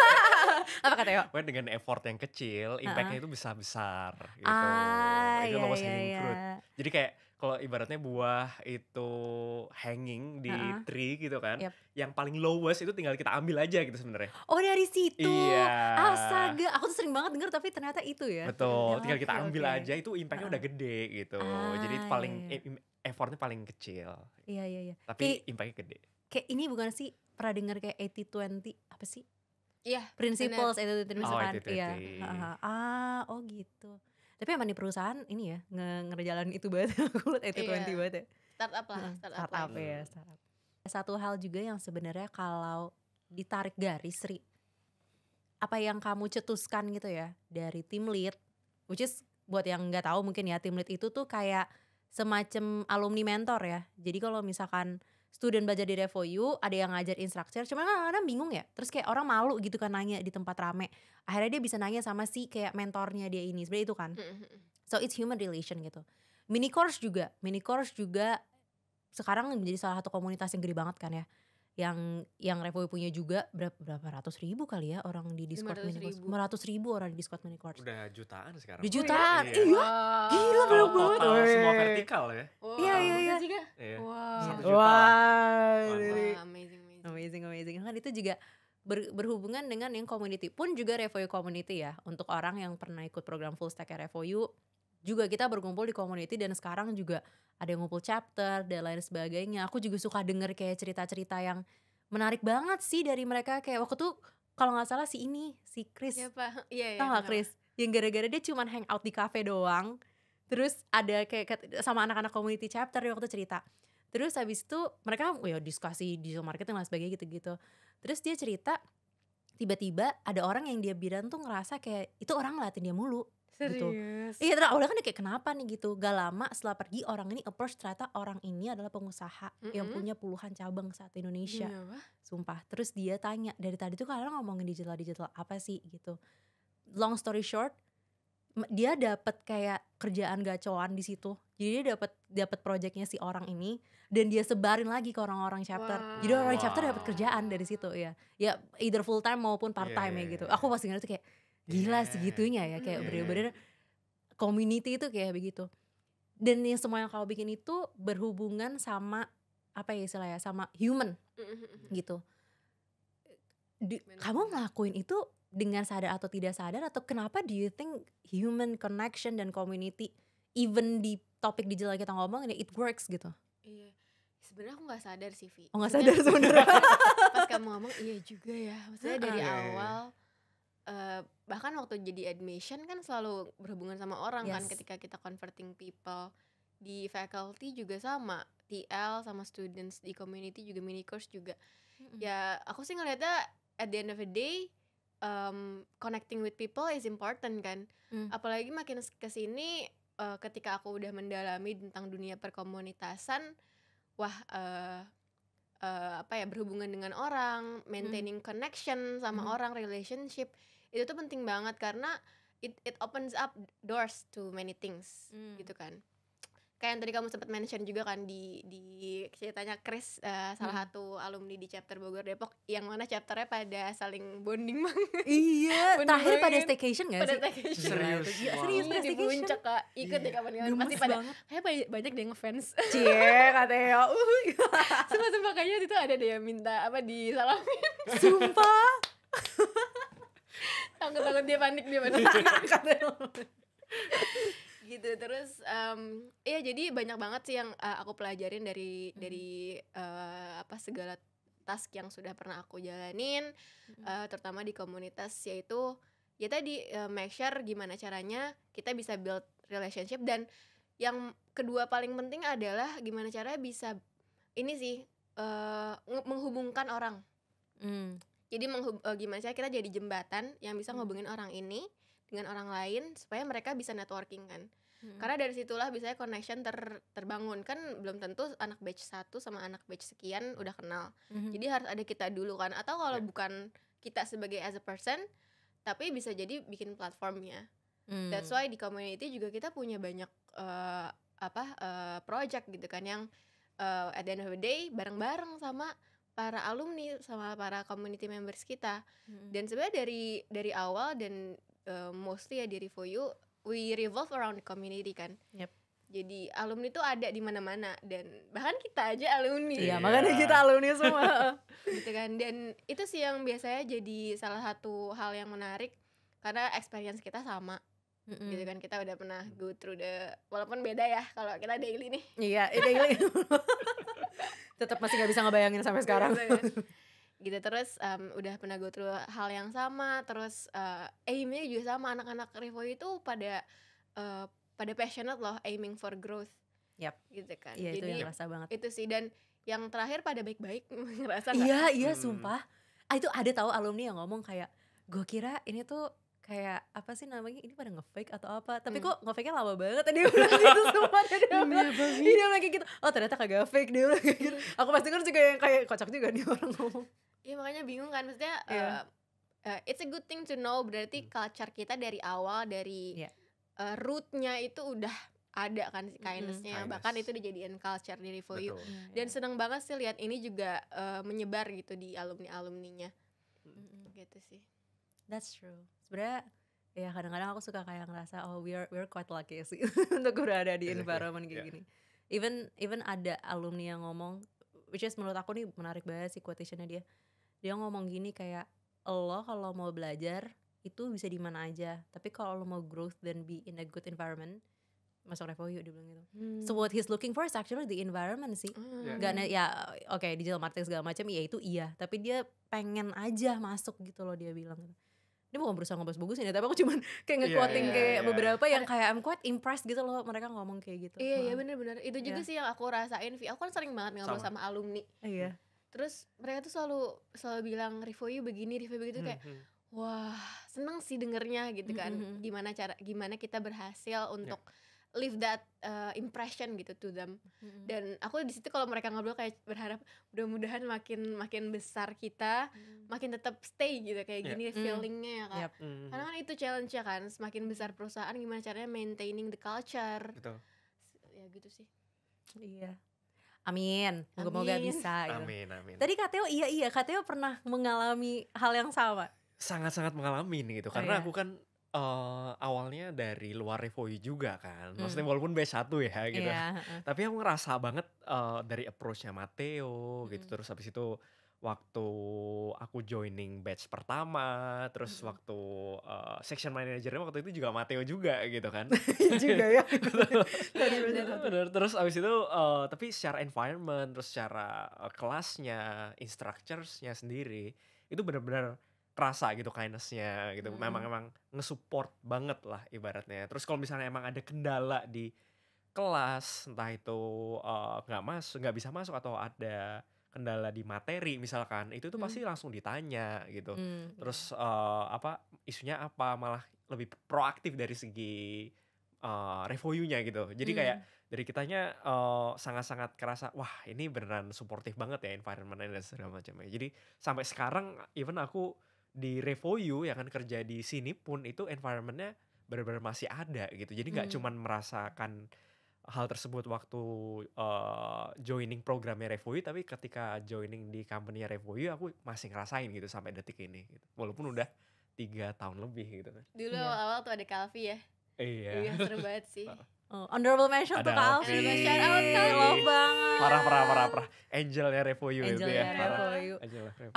apa kata yo? Well, dengan effort yang kecil, impactnya uh -huh. itu bisa besar gitu. Ah, itu iya, lowest iya, hanging iya. fruit. Jadi kayak kalau ibaratnya buah itu hanging di uh -huh. tree gitu kan, yep. yang paling lowest itu tinggal kita ambil aja gitu sebenarnya. Oh dari situ, iya. astaga, aku tuh sering banget denger tapi ternyata itu ya. Betul, ya, tinggal kita ambil okay. aja itu impactnya uh -huh. udah gede gitu, ah, jadi paling iya. iya. effortnya paling kecil. Iya iya iya. Tapi kayak, impactnya gede. Kayak ini bukan sih pernah dengar kayak eighty twenty apa sih? Iya. Principles itu itu oh, misalkan. Oh, iya. Ah, oh gitu tapi emang di perusahaan ini ya nge ngerjalan itu banget aku lihat itu iya. twenty banget ya startup lah startup, startup lah. ya startup satu hal juga yang sebenarnya kalau ditarik garis Sri apa yang kamu cetuskan gitu ya dari tim lead which is buat yang nggak tahu mungkin ya tim lead itu tuh kayak semacam alumni mentor ya jadi kalau misalkan student belajar di U, ada yang ngajar instructor cuman kan kadang-kadang bingung ya terus kayak orang malu gitu kan nanya di tempat rame akhirnya dia bisa nanya sama si kayak mentornya dia ini sebenarnya itu kan hmm, hmm, hmm. so it's human relation gitu mini course juga mini course juga sekarang menjadi salah satu komunitas yang gede banget kan ya yang yang Revo punya juga berapa, berapa ratus ribu kali ya orang di Discord Mini Quartz. ratus ribu orang di Discord Mini Quartz. Udah jutaan sekarang. Udah oh, iya. jutaan. Oh, iya. iya. Wow. Gila banyak banget. Total semua vertikal ya. Wow. Iya iya iya. iya. Wow. Wow. wow. Amazing amazing. Amazing amazing. Kan itu juga ber, berhubungan dengan yang community pun juga Revoyu community ya untuk orang yang pernah ikut program full stack Revoy Revoyu juga kita berkumpul di community dan sekarang juga ada yang ngumpul chapter dan lain sebagainya. Aku juga suka denger kayak cerita-cerita yang menarik banget sih dari mereka kayak waktu tuh kalau nggak salah si ini si Chris. ya, pak. Ya, Ya, tau nggak Chris? Yang gara-gara dia cuma hang out di cafe doang. Terus ada kayak sama anak-anak community chapter waktu cerita. Terus habis itu mereka oh ya diskusi di marketing dan lain sebagainya gitu-gitu. Terus dia cerita tiba-tiba ada orang yang dia bilang tuh ngerasa kayak itu orang ngeliatin dia mulu Gitu. Serius? Gitu. Iya, terus udah kan kayak kenapa nih gitu. Gak lama setelah pergi orang ini approach ternyata orang ini adalah pengusaha mm -hmm. yang punya puluhan cabang saat Indonesia. Gila. Sumpah. Terus dia tanya, dari tadi tuh kalian ngomongin digital-digital apa sih gitu. Long story short, dia dapat kayak kerjaan gacoan di situ. Jadi dia dapat dapat proyeknya si orang ini dan dia sebarin lagi ke orang-orang chapter. Wow. Jadi orang wow. chapter dapat kerjaan dari situ ya. Ya either full time maupun part time yeah, ya gitu. Iya, iya, Aku pasti iya. ngeliat kayak gila yeah. segitunya ya kayak yeah. bener-bener community itu kayak begitu dan yang semua yang kau bikin itu berhubungan sama apa ya istilahnya sama human mm-hmm. gitu Di, kamu ngelakuin itu dengan sadar atau tidak sadar atau kenapa do you think human connection dan community even di topik digital kita ngomong ini it works gitu iya sebenarnya aku nggak sadar sih Vi oh nggak sadar sebenarnya pas kamu ngomong iya juga ya maksudnya dari iya, iya, iya. awal uh, bahkan waktu jadi admission kan selalu berhubungan sama orang kan yes. kan ketika kita converting people di faculty juga sama TL sama students di community juga mini course juga mm -hmm. ya aku sih ngeliatnya at the end of the day um, connecting with people is important kan mm. apalagi makin kesini uh, eh, ketika aku udah mendalami tentang dunia perkomunitasan wah uh, uh, apa ya berhubungan dengan orang mm. maintaining mm. connection sama mm. orang relationship itu tuh penting banget karena it it opens up doors to many things hmm. gitu kan kayak yang tadi kamu sempat mention juga kan di di ceritanya Chris uh, hmm. salah satu alumni di chapter Bogor Depok yang mana chapternya pada saling bonding banget iya bonding terakhir banget. pada staycation gak pada sih staycation. serius iya, wow. serius pada iya, staycation di puncak kak ikut iya, yeah. deh kapan-kapan ya? pasti pada kayak banyak, banyak deh ngefans cie katanya uh sumpah sumpah kayaknya itu ada deh yang minta apa disalamin sumpah takut takut dia panik dia panik iya. gitu terus um, ya jadi banyak banget sih yang uh, aku pelajarin dari hmm. dari uh, apa segala task yang sudah pernah aku jalanin hmm. uh, terutama di komunitas yaitu ya tadi uh, make sure gimana caranya kita bisa build relationship dan yang kedua paling penting adalah gimana caranya bisa ini sih uh, menghubungkan orang hmm jadi menghub uh, gimana sih kita jadi jembatan yang bisa ngobongin hmm. orang ini dengan orang lain supaya mereka bisa networking kan hmm. karena dari situlah bisa connection ter terbangun kan belum tentu anak batch satu sama anak batch sekian udah kenal hmm. jadi harus ada kita dulu kan atau kalau yeah. bukan kita sebagai as a person tapi bisa jadi bikin platformnya hmm. that's why di community juga kita punya banyak uh, apa uh, project gitu kan yang uh, at the end of the day bareng-bareng sama para alumni sama para community members kita hmm. dan sebenarnya dari dari awal dan uh, mostly ya dari for you we revolve around the community kan yep. jadi alumni itu ada di mana-mana dan bahkan kita aja alumni iya yeah. makanya kita iya. alumni semua gitu kan dan itu sih yang biasanya jadi salah satu hal yang menarik karena experience kita sama Mm-hmm. gitu kan kita udah pernah go through the walaupun beda ya kalau kita daily nih iya eh, daily tetap masih nggak bisa ngebayangin sampai iya, sekarang kan. gitu terus um, udah pernah go through hal yang sama terus uh, aimnya juga sama anak-anak Revo itu pada uh, pada passionate loh aiming for growth yep. gitu kan iya, jadi itu yang banget itu sih dan yang terakhir pada baik-baik ngerasa iya yeah, iya hmm. sumpah ah, itu ada tahu alumni yang ngomong kayak gue kira ini tuh kayak apa sih namanya ini pada ngefake atau apa tapi hmm. kok ngefake nya lama banget tadi bilang gitu semua dia bilang iya, gitu. iya, dia bilang kayak gitu oh ternyata kagak fake dia bilang gitu aku pasti kan juga yang kayak kocak juga nih orang ngomong iya makanya bingung kan maksudnya yeah. Iya. uh, eh, uh, it's a good thing to know berarti hmm. culture kita dari awal dari yeah. uh, rootnya itu udah ada kan hmm, kindnessnya mm. bahkan itu dijadiin culture di for you yeah. dan seneng banget sih lihat ini juga uh, menyebar gitu di alumni alumninya mm -hmm. gitu sih that's true sebenarnya ya kadang-kadang aku suka kayak ngerasa oh we are we are quite lucky sih untuk berada di environment kayak yeah. gini even even ada alumni yang ngomong which is menurut aku nih menarik banget sih quotationnya dia dia ngomong gini kayak lo kalau mau belajar itu bisa di mana aja tapi kalau lo mau growth dan be in a good environment masuk level yuk dia bilang gitu hmm. so what he's looking for is actually the environment sih hmm. Ah. Ya. gak ya oke okay, digital marketing segala macam iya itu iya tapi dia pengen aja masuk gitu loh dia bilang gitu ini bukan berusaha ngebahas bagus ini tapi aku cuman kayak iya, ngekuatin yeah, yeah, kayak yeah. beberapa yang kayak I'm quite impressed gitu loh mereka ngomong kayak gitu iya yeah, iya yeah, hmm. benar bener itu juga yeah. sih yang aku rasain Vi aku kan sering banget ngobrol sama, sama alumni iya yeah. terus mereka tuh selalu selalu bilang review begini review begitu kayak mm -hmm. wah seneng sih dengernya gitu hmm, kan mm -hmm. gimana cara gimana kita berhasil untuk yeah leave that uh, impression gitu to them mm-hmm. dan aku di situ kalau mereka ngobrol kayak berharap mudah-mudahan makin makin besar kita mm. makin tetap stay gitu kayak iya. gini mm. feelingnya ya kak yep. mm-hmm. karena kan itu challenge ya kan semakin besar perusahaan gimana caranya maintaining the culture Betul. ya gitu sih iya Amin, moga-moga bisa. Gitu. Amin, amin. Tadi Kateo iya iya, Kateo pernah mengalami hal yang sama. Sangat-sangat mengalami nih gitu, oh, karena iya. aku kan uh, awalnya dari luar Revoyu juga kan. Maksudnya hmm. walaupun B1 ya iya, gitu. Yeah. Tapi aku ngerasa banget uh, dari approach-nya Mateo mm. gitu. Hmm. Terus habis itu waktu aku joining batch pertama, terus mm. waktu uh, section manajernya waktu itu juga Mateo juga gitu kan. juga ya. Gitu. benar. Terus abis itu uh, tapi secara environment, terus secara uh, kelasnya, instructorsnya sendiri itu benar-benar kerasa gitu kindnessnya gitu hmm. memang memang ngesupport banget lah ibaratnya terus kalau misalnya emang ada kendala di kelas entah itu eh, nggak uh, masuk nggak bisa masuk atau ada kendala di materi misalkan itu tuh hmm. pasti hmm. langsung ditanya gitu hmm. terus uh, apa isunya apa malah lebih proaktif dari segi uh, reviewnya gitu jadi hmm. kayak dari kitanya sangat sangat-sangat kerasa wah ini beneran supportive banget ya environmentnya dan segala macamnya jadi sampai sekarang even aku di Revoyu yang kan kerja di sini pun itu environmentnya benar-benar masih ada gitu. Jadi nggak hmm. cuman merasakan hal tersebut waktu uh, joining programnya Revoyu tapi ketika joining di company Revoyu aku masih ngerasain gitu sampai detik ini gitu. walaupun udah tiga tahun lebih gitu kan dulu iya. awal-awal yeah. tuh ada Calvi ya iya yeah. seru banget sih Oh, honorable mention tuh Kak Alvin. Shout out Kak, love banget. Parah, parah, parah, parah. Angelnya Revo Angel itu ya.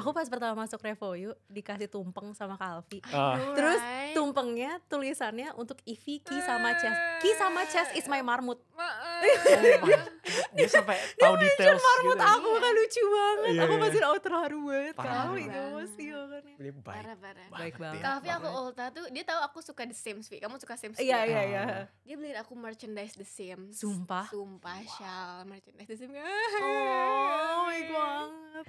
Aku pas pertama masuk Revo Revoyu dikasih tumpeng sama Kak Alfi. Uh. Terus tumpengnya tulisannya untuk Ivy Ki sama Chess. Ki sama Chess is my marmut. uh, dia sampai tahu detail gitu. marmut gitu. aku kan lucu banget yeah, aku iya. masih yeah. terharu banget kau itu pasti kan ya. baik parah, parah. baik ya. banget tapi aku Ulta tuh dia tahu aku suka The Sims Vi kamu suka Sims iya iya iya ah. dia beliin aku merchandise The Sims sumpah sumpah wow. Shal merchandise The Sims oh baik banget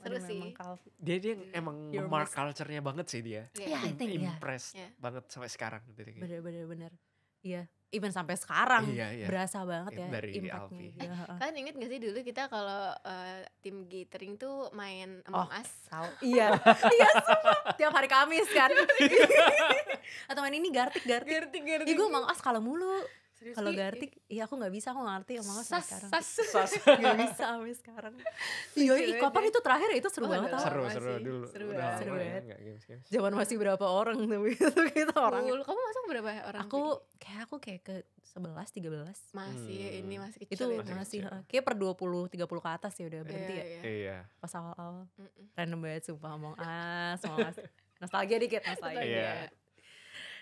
seru sih. Dia dia hmm. emang mark culture-nya banget sih dia. Yeah, yeah I think, iya. impressed yeah. banget sampai sekarang gitu Bener bener bener. Iya. Even sampai sekarang iya, iya. berasa banget iya, ya dari impactnya. Gitu ya. Kalian inget gak sih dulu kita kalau uh, tim gathering tuh main Among oh, Us? iya. iya semua. Tiap hari Kamis kan. Atau main ini gartik gartik. Gartik gartik. Ih gue Among Us kalau mulu. Kalau Gartik, iya aku nggak bisa, aku gak ngerti sama sampai sekarang. Sas, sas. gak bisa sampai sekarang. Iya, kapan ya. itu terakhir ya? itu seru oh, banget. Seru, seru dulu. Seru banget. Seru banget. Zaman masih berapa orang tapi itu kita gitu orang. kamu masuk berapa orang? Aku kayak aku kayak ke 11, 13. Masih hmm. ini masih kecil. Itu ya. masih, masih kayak per 20, 30 ke atas ya udah berhenti yeah, ya. Iya. Yeah. Pas awal-awal. Mm -mm. Random banget sumpah ngomong ah, ngomong nostalgia dikit nostalgia. Iya.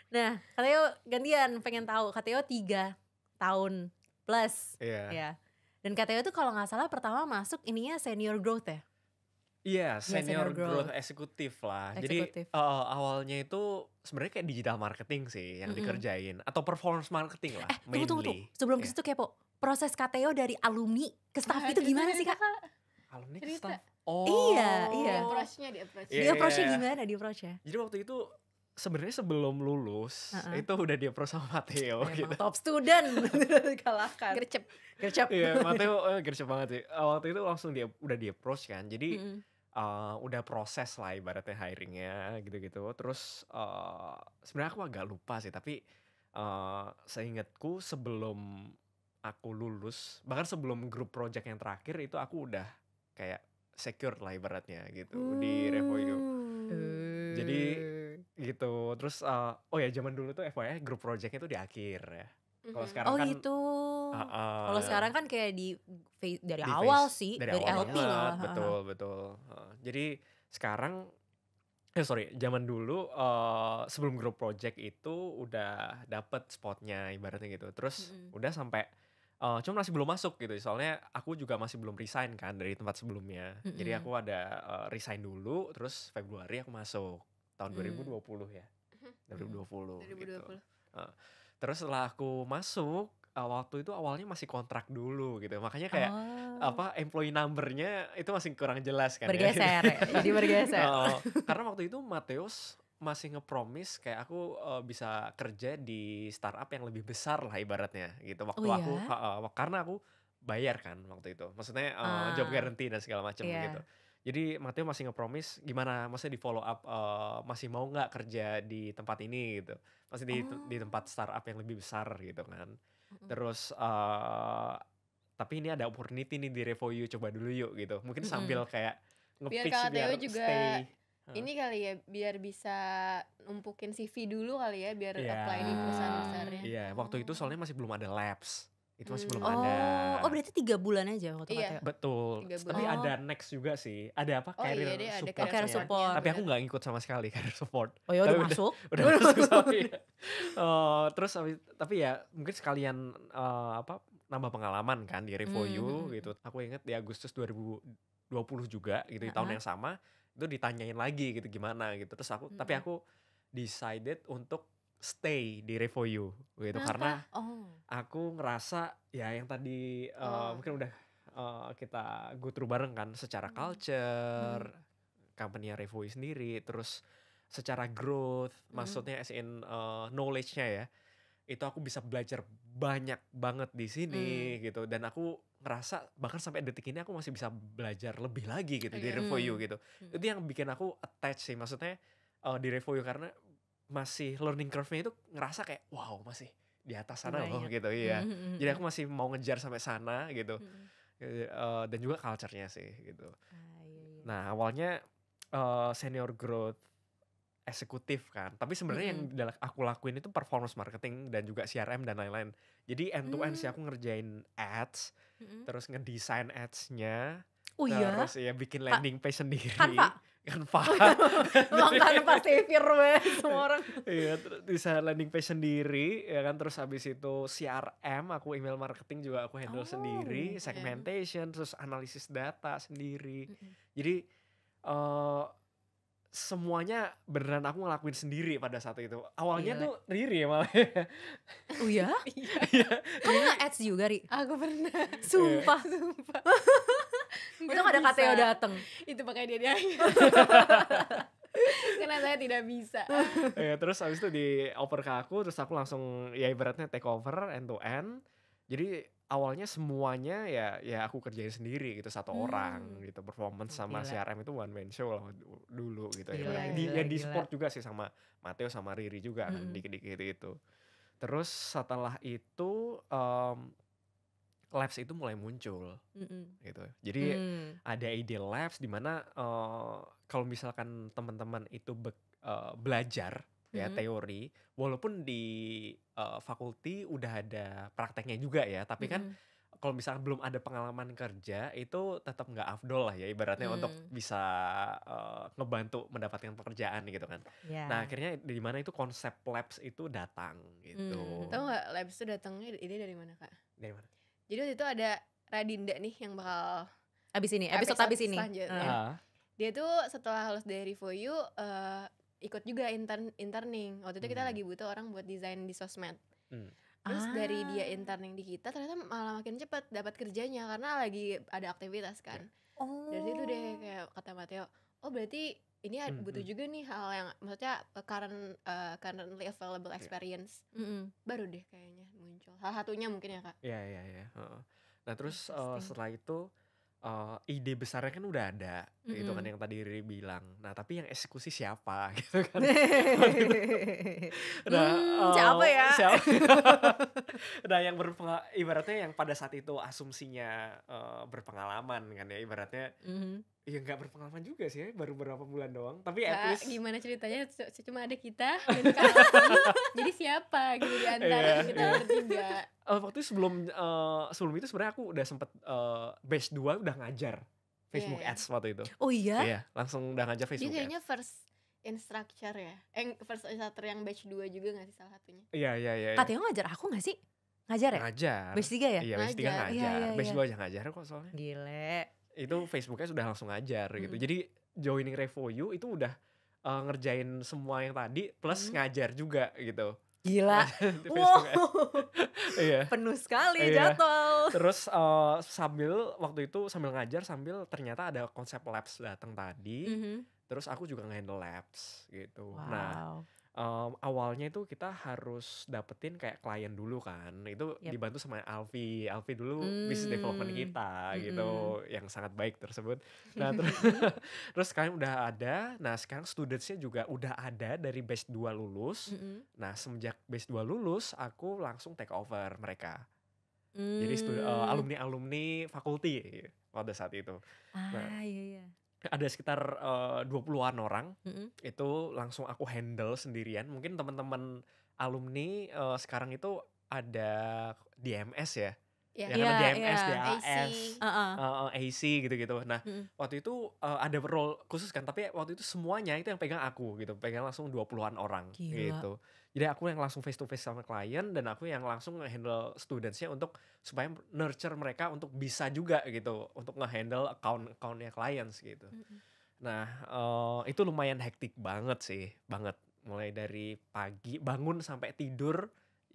Nah, Kateo gantian pengen tahu. Kateo tiga tahun plus. Iya. Yeah. Yeah. Dan Kateo itu kalau nggak salah pertama masuk ininya senior growth ya? Iya, yeah, senior, yeah, senior growth. growth eksekutif lah. Executive. Jadi uh, awalnya itu sebenarnya kayak digital marketing sih yang mm -hmm. dikerjain atau performance marketing lah. Eh, mainly. tunggu, tunggu, tunggu. Sebelum yeah. ke situ kepo, proses Kateo dari alumni ke staff nah, itu gimana sih kak? Alumni ke staff? Oh. Iya, iya. Approach-nya di approach. Yeah, di iya, approach-nya yeah. gimana di approach-nya? Jadi waktu itu sebenarnya sebelum lulus uh-uh. itu udah pro sama Mateo Emang gitu. top student dikalahkan gercep gercep iya yeah, Mateo eh, gercep banget sih eh, waktu itu langsung dia udah dia pro kan jadi mm-hmm. uh, udah proses lah ibaratnya hiringnya gitu-gitu terus uh, sebenarnya aku agak lupa sih tapi uh, seingatku sebelum aku lulus bahkan sebelum grup project yang terakhir itu aku udah kayak secure lah ibaratnya gitu hmm. di Revoido. Hmm. Jadi gitu terus uh, oh ya zaman dulu tuh FYI grup projectnya tuh di akhir ya kalau mhm. sekarang oh, kan gitu. Uh, uh, Kalau sekarang kan kayak di dari di awal sih, dari, dari awal LP lah. Betul, betul. Uh, jadi sekarang eh sorry, zaman dulu uh, sebelum grup project itu udah dapet spotnya ibaratnya gitu. Terus mm-hmm. udah sampai uh, cuma masih belum masuk gitu. Soalnya aku juga masih belum resign kan dari tempat sebelumnya. Mm-hmm. Jadi mhm. aku ada uh, resign dulu terus Februari aku masuk tahun hmm. 2020 ya. 2020. Hmm. 2020. Gitu. Uh, terus setelah aku masuk eh, waktu itu awalnya masih kontrak dulu gitu makanya kayak oh. apa employee numbernya itu masih kurang jelas kan ya. bergeser ya, jadi bergeser uh, karena waktu itu Mateus masih ngepromis kayak aku uh, bisa kerja di startup yang lebih besar lah ibaratnya gitu waktu oh, aku uh, karena aku bayar kan waktu itu maksudnya uh, uh. job ah. guarantee dan segala macam yeah. gitu jadi Matteo masih ngepromis gimana maksudnya di follow up uh, masih mau nggak kerja di tempat ini gitu. Masih di oh. di tempat oh. startup yang lebih besar gitu kan. Terus uh, tapi ini ada opportunity nih di you, coba dulu yuk gitu. Mungkin sambil hmm kayak ngepitch biar, biar, biar juga stay. Ini kali ya biar bisa numpukin CV dulu kali ya biar yeah. apply di perusahaan besarnya. Iya, yeah, waktu itu oh. soalnya masih belum ada labs. Itu masih belum oh. ada. Oh, berarti tiga bulan aja waktu iya. KTO. Betul. Tapi oh. ada next juga sih. Ada apa? Oh, iya, career iya, support. Ada career support. Tapi aku nggak ngikut sama sekali career support. Oh iya udah, udah masuk. Udah, udah masuk. tapi, uh, terus tapi ya mungkin sekalian uh, apa nambah pengalaman kan di review hmm. You hmm, hmm. gitu. Aku inget di Agustus 2020 juga gitu di uh -huh. tahun yang sama itu ditanyain lagi gitu gimana gitu. Terus aku hmm. tapi aku decided untuk stay di Revoyu gitu Kenapa? karena oh. aku ngerasa ya yang tadi eh, oh. mungkin udah uh, kita go through bareng kan secara hmm. culture hmm. company Revoyu sendiri terus secara growth hmm. maksudnya as in uh, knowledge-nya ya itu aku bisa belajar banyak banget di sini hmm. gitu dan aku ngerasa bahkan sampai detik ini aku masih bisa belajar lebih lagi gitu okay. di Revoyu hmm. gitu hmm. itu yang bikin aku attach sih maksudnya uh, di Revoyu karena masih learning curve-nya itu ngerasa kayak wow masih di atas sana Banyak. loh gitu iya. Mm-hmm. mm-hmm Jadi mm-hmm. aku masih mau ngejar sampai sana gitu. Mm-hmm. Uh, dan juga culture-nya sih gitu. Ah, iya, iya. Nah, awalnya uh, senior growth eksekutif kan. Tapi sebenarnya mm-hmm. yang aku lakuin itu performance marketing dan juga CRM dan lain-lain. Jadi end to end sih mm. aku ngerjain ads, mm-hmm. terus ngedesain ads-nya. Oh iya? terus iya. Terus ya bikin landing page sendiri. tanpa kan Canva. kan pasti firmware semua orang. iya, bisa landing page sendiri ya kan terus habis itu CRM aku email marketing juga aku handle oh, sendiri, segmentation, yeah. terus analisis data sendiri. Mm -hmm. Jadi uh, semuanya beneran aku ngelakuin sendiri pada saat itu. Awalnya Gila. tuh Riri ya malah. Oh ya? Iya. Kamu nge-ads juga, Ri? Aku pernah. Iya. Sumpah, sumpah. Untung ada Kateo dateng. Itu pakai dia dia. Karena saya tidak bisa. ya, terus abis itu di over ke aku, terus aku langsung ya ibaratnya take over end to end. Jadi awalnya semuanya ya ya aku kerjain sendiri gitu satu hmm. orang gitu performance sama gila. CRM itu one man show lah dulu gitu gila, ya. Gila, di, ya di sport juga sih sama Mateo sama Riri juga kan, hmm. kan dikit-dikit itu. Terus setelah itu um, labs itu mulai muncul mm-hmm. gitu jadi mm. ada ide labs di mana uh, kalau misalkan teman-teman itu be, uh, belajar mm-hmm. ya teori walaupun di uh, fakulti udah ada prakteknya juga ya tapi mm-hmm. kan kalau misalkan belum ada pengalaman kerja itu tetap nggak afdol lah ya ibaratnya hmm. untuk bisa uh, ngebantu mendapatkan pekerjaan gitu kan. Yeah. Nah akhirnya di mana itu konsep labs itu datang gitu. Hmm. Tahu nggak labs itu datangnya ini dari mana kak? Dari mana? Jadi waktu itu ada Radinda nih yang bakal abis ini episode, episode abis ini. Selanjutnya. Uh. Dia tuh setelah lulus dari For You uh, ikut juga intern interning. Waktu itu hmm. kita lagi butuh orang buat desain di sosmed. Hmm. Terus ah. dari dia interning di kita ternyata malah makin cepat dapat kerjanya karena lagi ada aktivitas kan. Yeah. Oh. Dari situ deh kayak kata Mateo, oh berarti ini -hmm. butuh hmm. juga nih hal yang maksudnya eh, current uh, currently available iya. experience yeah. mm -hmm. baru deh kayaknya muncul salah satunya mungkin ya kak ya ya ya nah terus uh, setelah itu uh, ide besarnya kan udah ada mm -hmm. itu kan yang tadi Riri bilang nah tapi yang eksekusi siapa gitu kan nah hmm, uh, siapa ya siapa nah yang berpeng ibaratnya yang pada saat itu asumsinya uh, berpengalaman kan ya ibaratnya mm -hmm Iya nggak berpengalaman juga sih, ya, baru berapa bulan doang. Tapi at least gimana ceritanya? Cuma ada kita dan Jadi siapa gitu di iya, antara yeah, kita yeah. bertiga. Uh, waktu itu sebelum uh, sebelum itu sebenarnya aku udah sempet uh, batch 2 udah ngajar Facebook yeah. Iya. Ads waktu itu. Oh iya? Iya, langsung udah ngajar Facebook Jadi kayaknya Ads. first instructor ya. Eh first instructor yang batch 2 juga gak sih salah satunya? Iya, iya, iya. iya. Katanya ngajar aku gak sih? Ngajar ya? Ngajar. Batch 3 ya? Iya, batch 3 ngajar. Ya, ya, ya. Batch 2 aja ngajar kok soalnya. Gile itu Facebooknya sudah langsung ngajar gitu hmm. jadi joining Revo You itu udah uh, ngerjain semua yang tadi plus hmm. ngajar juga gitu Gila. wow. yeah. Iya. Penuh sekali yeah. jadwal. Terus uh, sambil waktu itu sambil ngajar sambil ternyata ada konsep labs datang tadi. Mm -hmm. Terus aku juga ngehandle labs gitu. Nah, wow. Nah, um, awalnya itu kita harus dapetin kayak klien dulu kan. Itu yep. dibantu sama Alfi. Alfi dulu mm. bisnis development kita mm gitu yang sangat baik tersebut. Nah, terus terus sekarang udah ada. Nah, sekarang studentsnya juga udah ada dari base 2 lulus. Mm Nah, semenjak base 2 lulus aku langsung take over mereka. Mm. Jadi studi, eh, hmm. alumni alumni fakulti pada saat itu. Nah, ah, nah, iya iya ada sekitar eh, uh, 20-an orang. Mm -hmm. Itu langsung aku handle sendirian. Mungkin teman-teman alumni uh, sekarang itu ada DMS ya. Yeah. Yang yeah, DMS, yeah. DAS, AC, uh -uh. Eh, uh, AC gitu-gitu. Nah, mm. waktu itu uh, ada role khusus kan, tapi waktu itu semuanya itu yang pegang aku gitu. Pegang langsung 20-an orang Gila. gitu jadi aku yang langsung face to face sama klien dan aku yang langsung ngehandle studentsnya untuk supaya nurture mereka untuk bisa juga gitu untuk ngehandle account accountnya clients gitu mm -hmm. nah uh, itu lumayan hektik banget sih banget mulai dari pagi bangun sampai tidur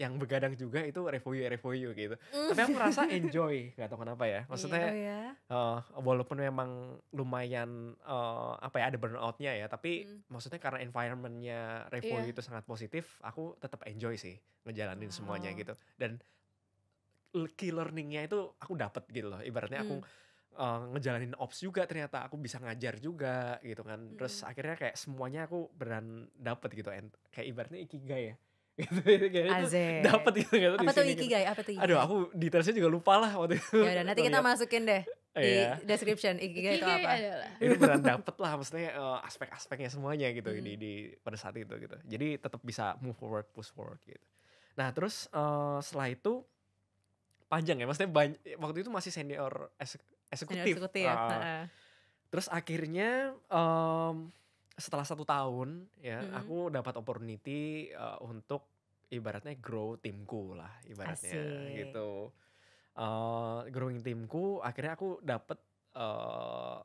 yang begadang juga itu review review gitu. Mm. Tapi aku merasa enjoy, nggak tahu kenapa ya. Maksudnya yeah, oh Uh, walaupun memang lumayan uh, apa ya ada burnoutnya ya, tapi mm. maksudnya karena environmentnya review iya. yeah. itu sangat positif, aku tetap enjoy sih ngejalanin wow. semuanya gitu. Dan key learningnya itu aku dapat gitu loh. Ibaratnya mm. aku uh, eh, ngejalanin ops juga ternyata aku bisa ngajar juga gitu kan. Terus mm. akhirnya kayak semuanya aku beran dapat gitu. And, kayak ibaratnya ikigai ya Gitu, ya, gitu Asik. dapat gitu gitu apa tuh gitu. ikigai apa tuh ikigai? aduh aku detailnya juga lupa lah waktu itu ya udah nanti kita masukin deh di iya. description ikigai, itu apa adalah. itu benar dapet lah maksudnya eh, aspek-aspeknya semuanya gitu hmm. di, di pada saat itu gitu jadi tetap bisa move forward push forward gitu nah terus uh, setelah itu panjang ya maksudnya banyak, waktu itu masih senior eksekutif, senior eksekutif uh, terus akhirnya um, setelah satu tahun ya -hmm. aku dapat opportunity uh, untuk ibaratnya grow timku lah ibaratnya Asik. gitu uh, growing timku akhirnya aku dapat uh,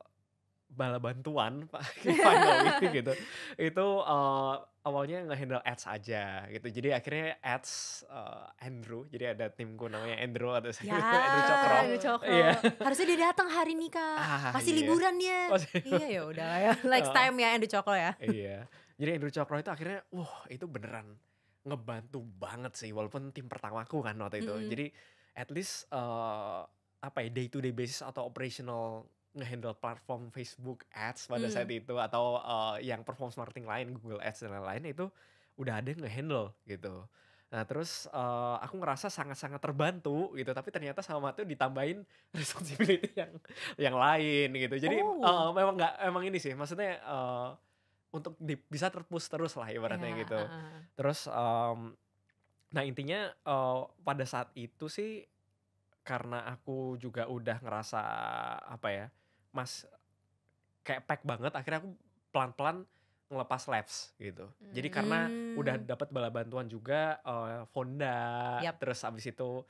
bala bantuan finally gitu itu uh, awalnya ngehandle ads aja gitu jadi akhirnya ads uh, Andrew jadi ada timku namanya Andrew ada ya, Andrew Cokro, Andrew Cokro. Yeah. harusnya dia datang hari ini kak ah, masih iya. liburan dia masih, iya ya udah ya next oh. time ya Andrew Cokro ya iya jadi Andrew Cokro itu akhirnya wah itu beneran ngebantu banget sih walaupun tim pertamaku kan waktu itu mm -hmm. jadi at least uh, apa ya day to day basis atau operational ngehandle platform Facebook Ads pada hmm. saat itu atau uh, yang perform marketing lain Google Ads dan lain-lain itu udah ada ngehandle gitu. Nah terus uh, aku ngerasa sangat-sangat terbantu gitu, tapi ternyata sama tuh ditambahin responsibility yang yang lain gitu. Jadi oh. uh, memang nggak emang ini sih, maksudnya uh, untuk di, bisa terpus terus lah ibaratnya yeah, gitu. Uh. Terus um, nah intinya uh, pada saat itu sih karena aku juga udah ngerasa apa ya mas kayak pack banget akhirnya aku pelan-pelan ngelepas laps gitu. Hmm. Jadi karena hmm. udah dapat bala bantuan juga uh, Fonda, yep. terus abis itu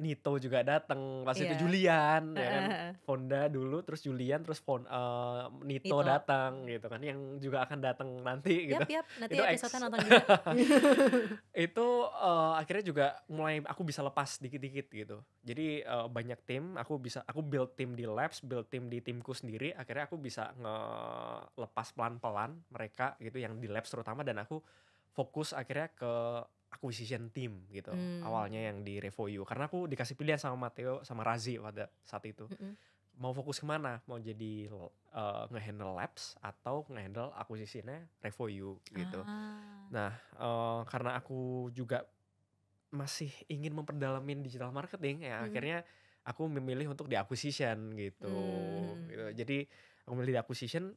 Nito juga datang pas yeah. itu iya. Julian ya kan Fonda dulu terus Julian terus Fon, uh, Nito, Nito. datang gitu kan yang juga akan datang nanti yap, gitu yap, nanti itu episode nonton juga itu uh, akhirnya juga mulai aku bisa lepas dikit-dikit gitu jadi uh, banyak tim aku bisa aku build tim di labs build tim di timku sendiri akhirnya aku bisa ngelepas pelan-pelan mereka gitu yang di labs terutama dan aku fokus akhirnya ke acquisition team gitu hmm. awalnya yang di Revoyu karena aku dikasih pilihan sama Matteo sama Razi pada saat itu hmm. mau fokus kemana mau jadi uh, ngehandle labs atau ngehandle akuisisinya Revoyu gitu ah. nah uh, karena aku juga masih ingin memperdalamin digital marketing ya hmm. akhirnya aku memilih untuk di acquisition gitu hmm. gitu jadi aku memilih di acquisition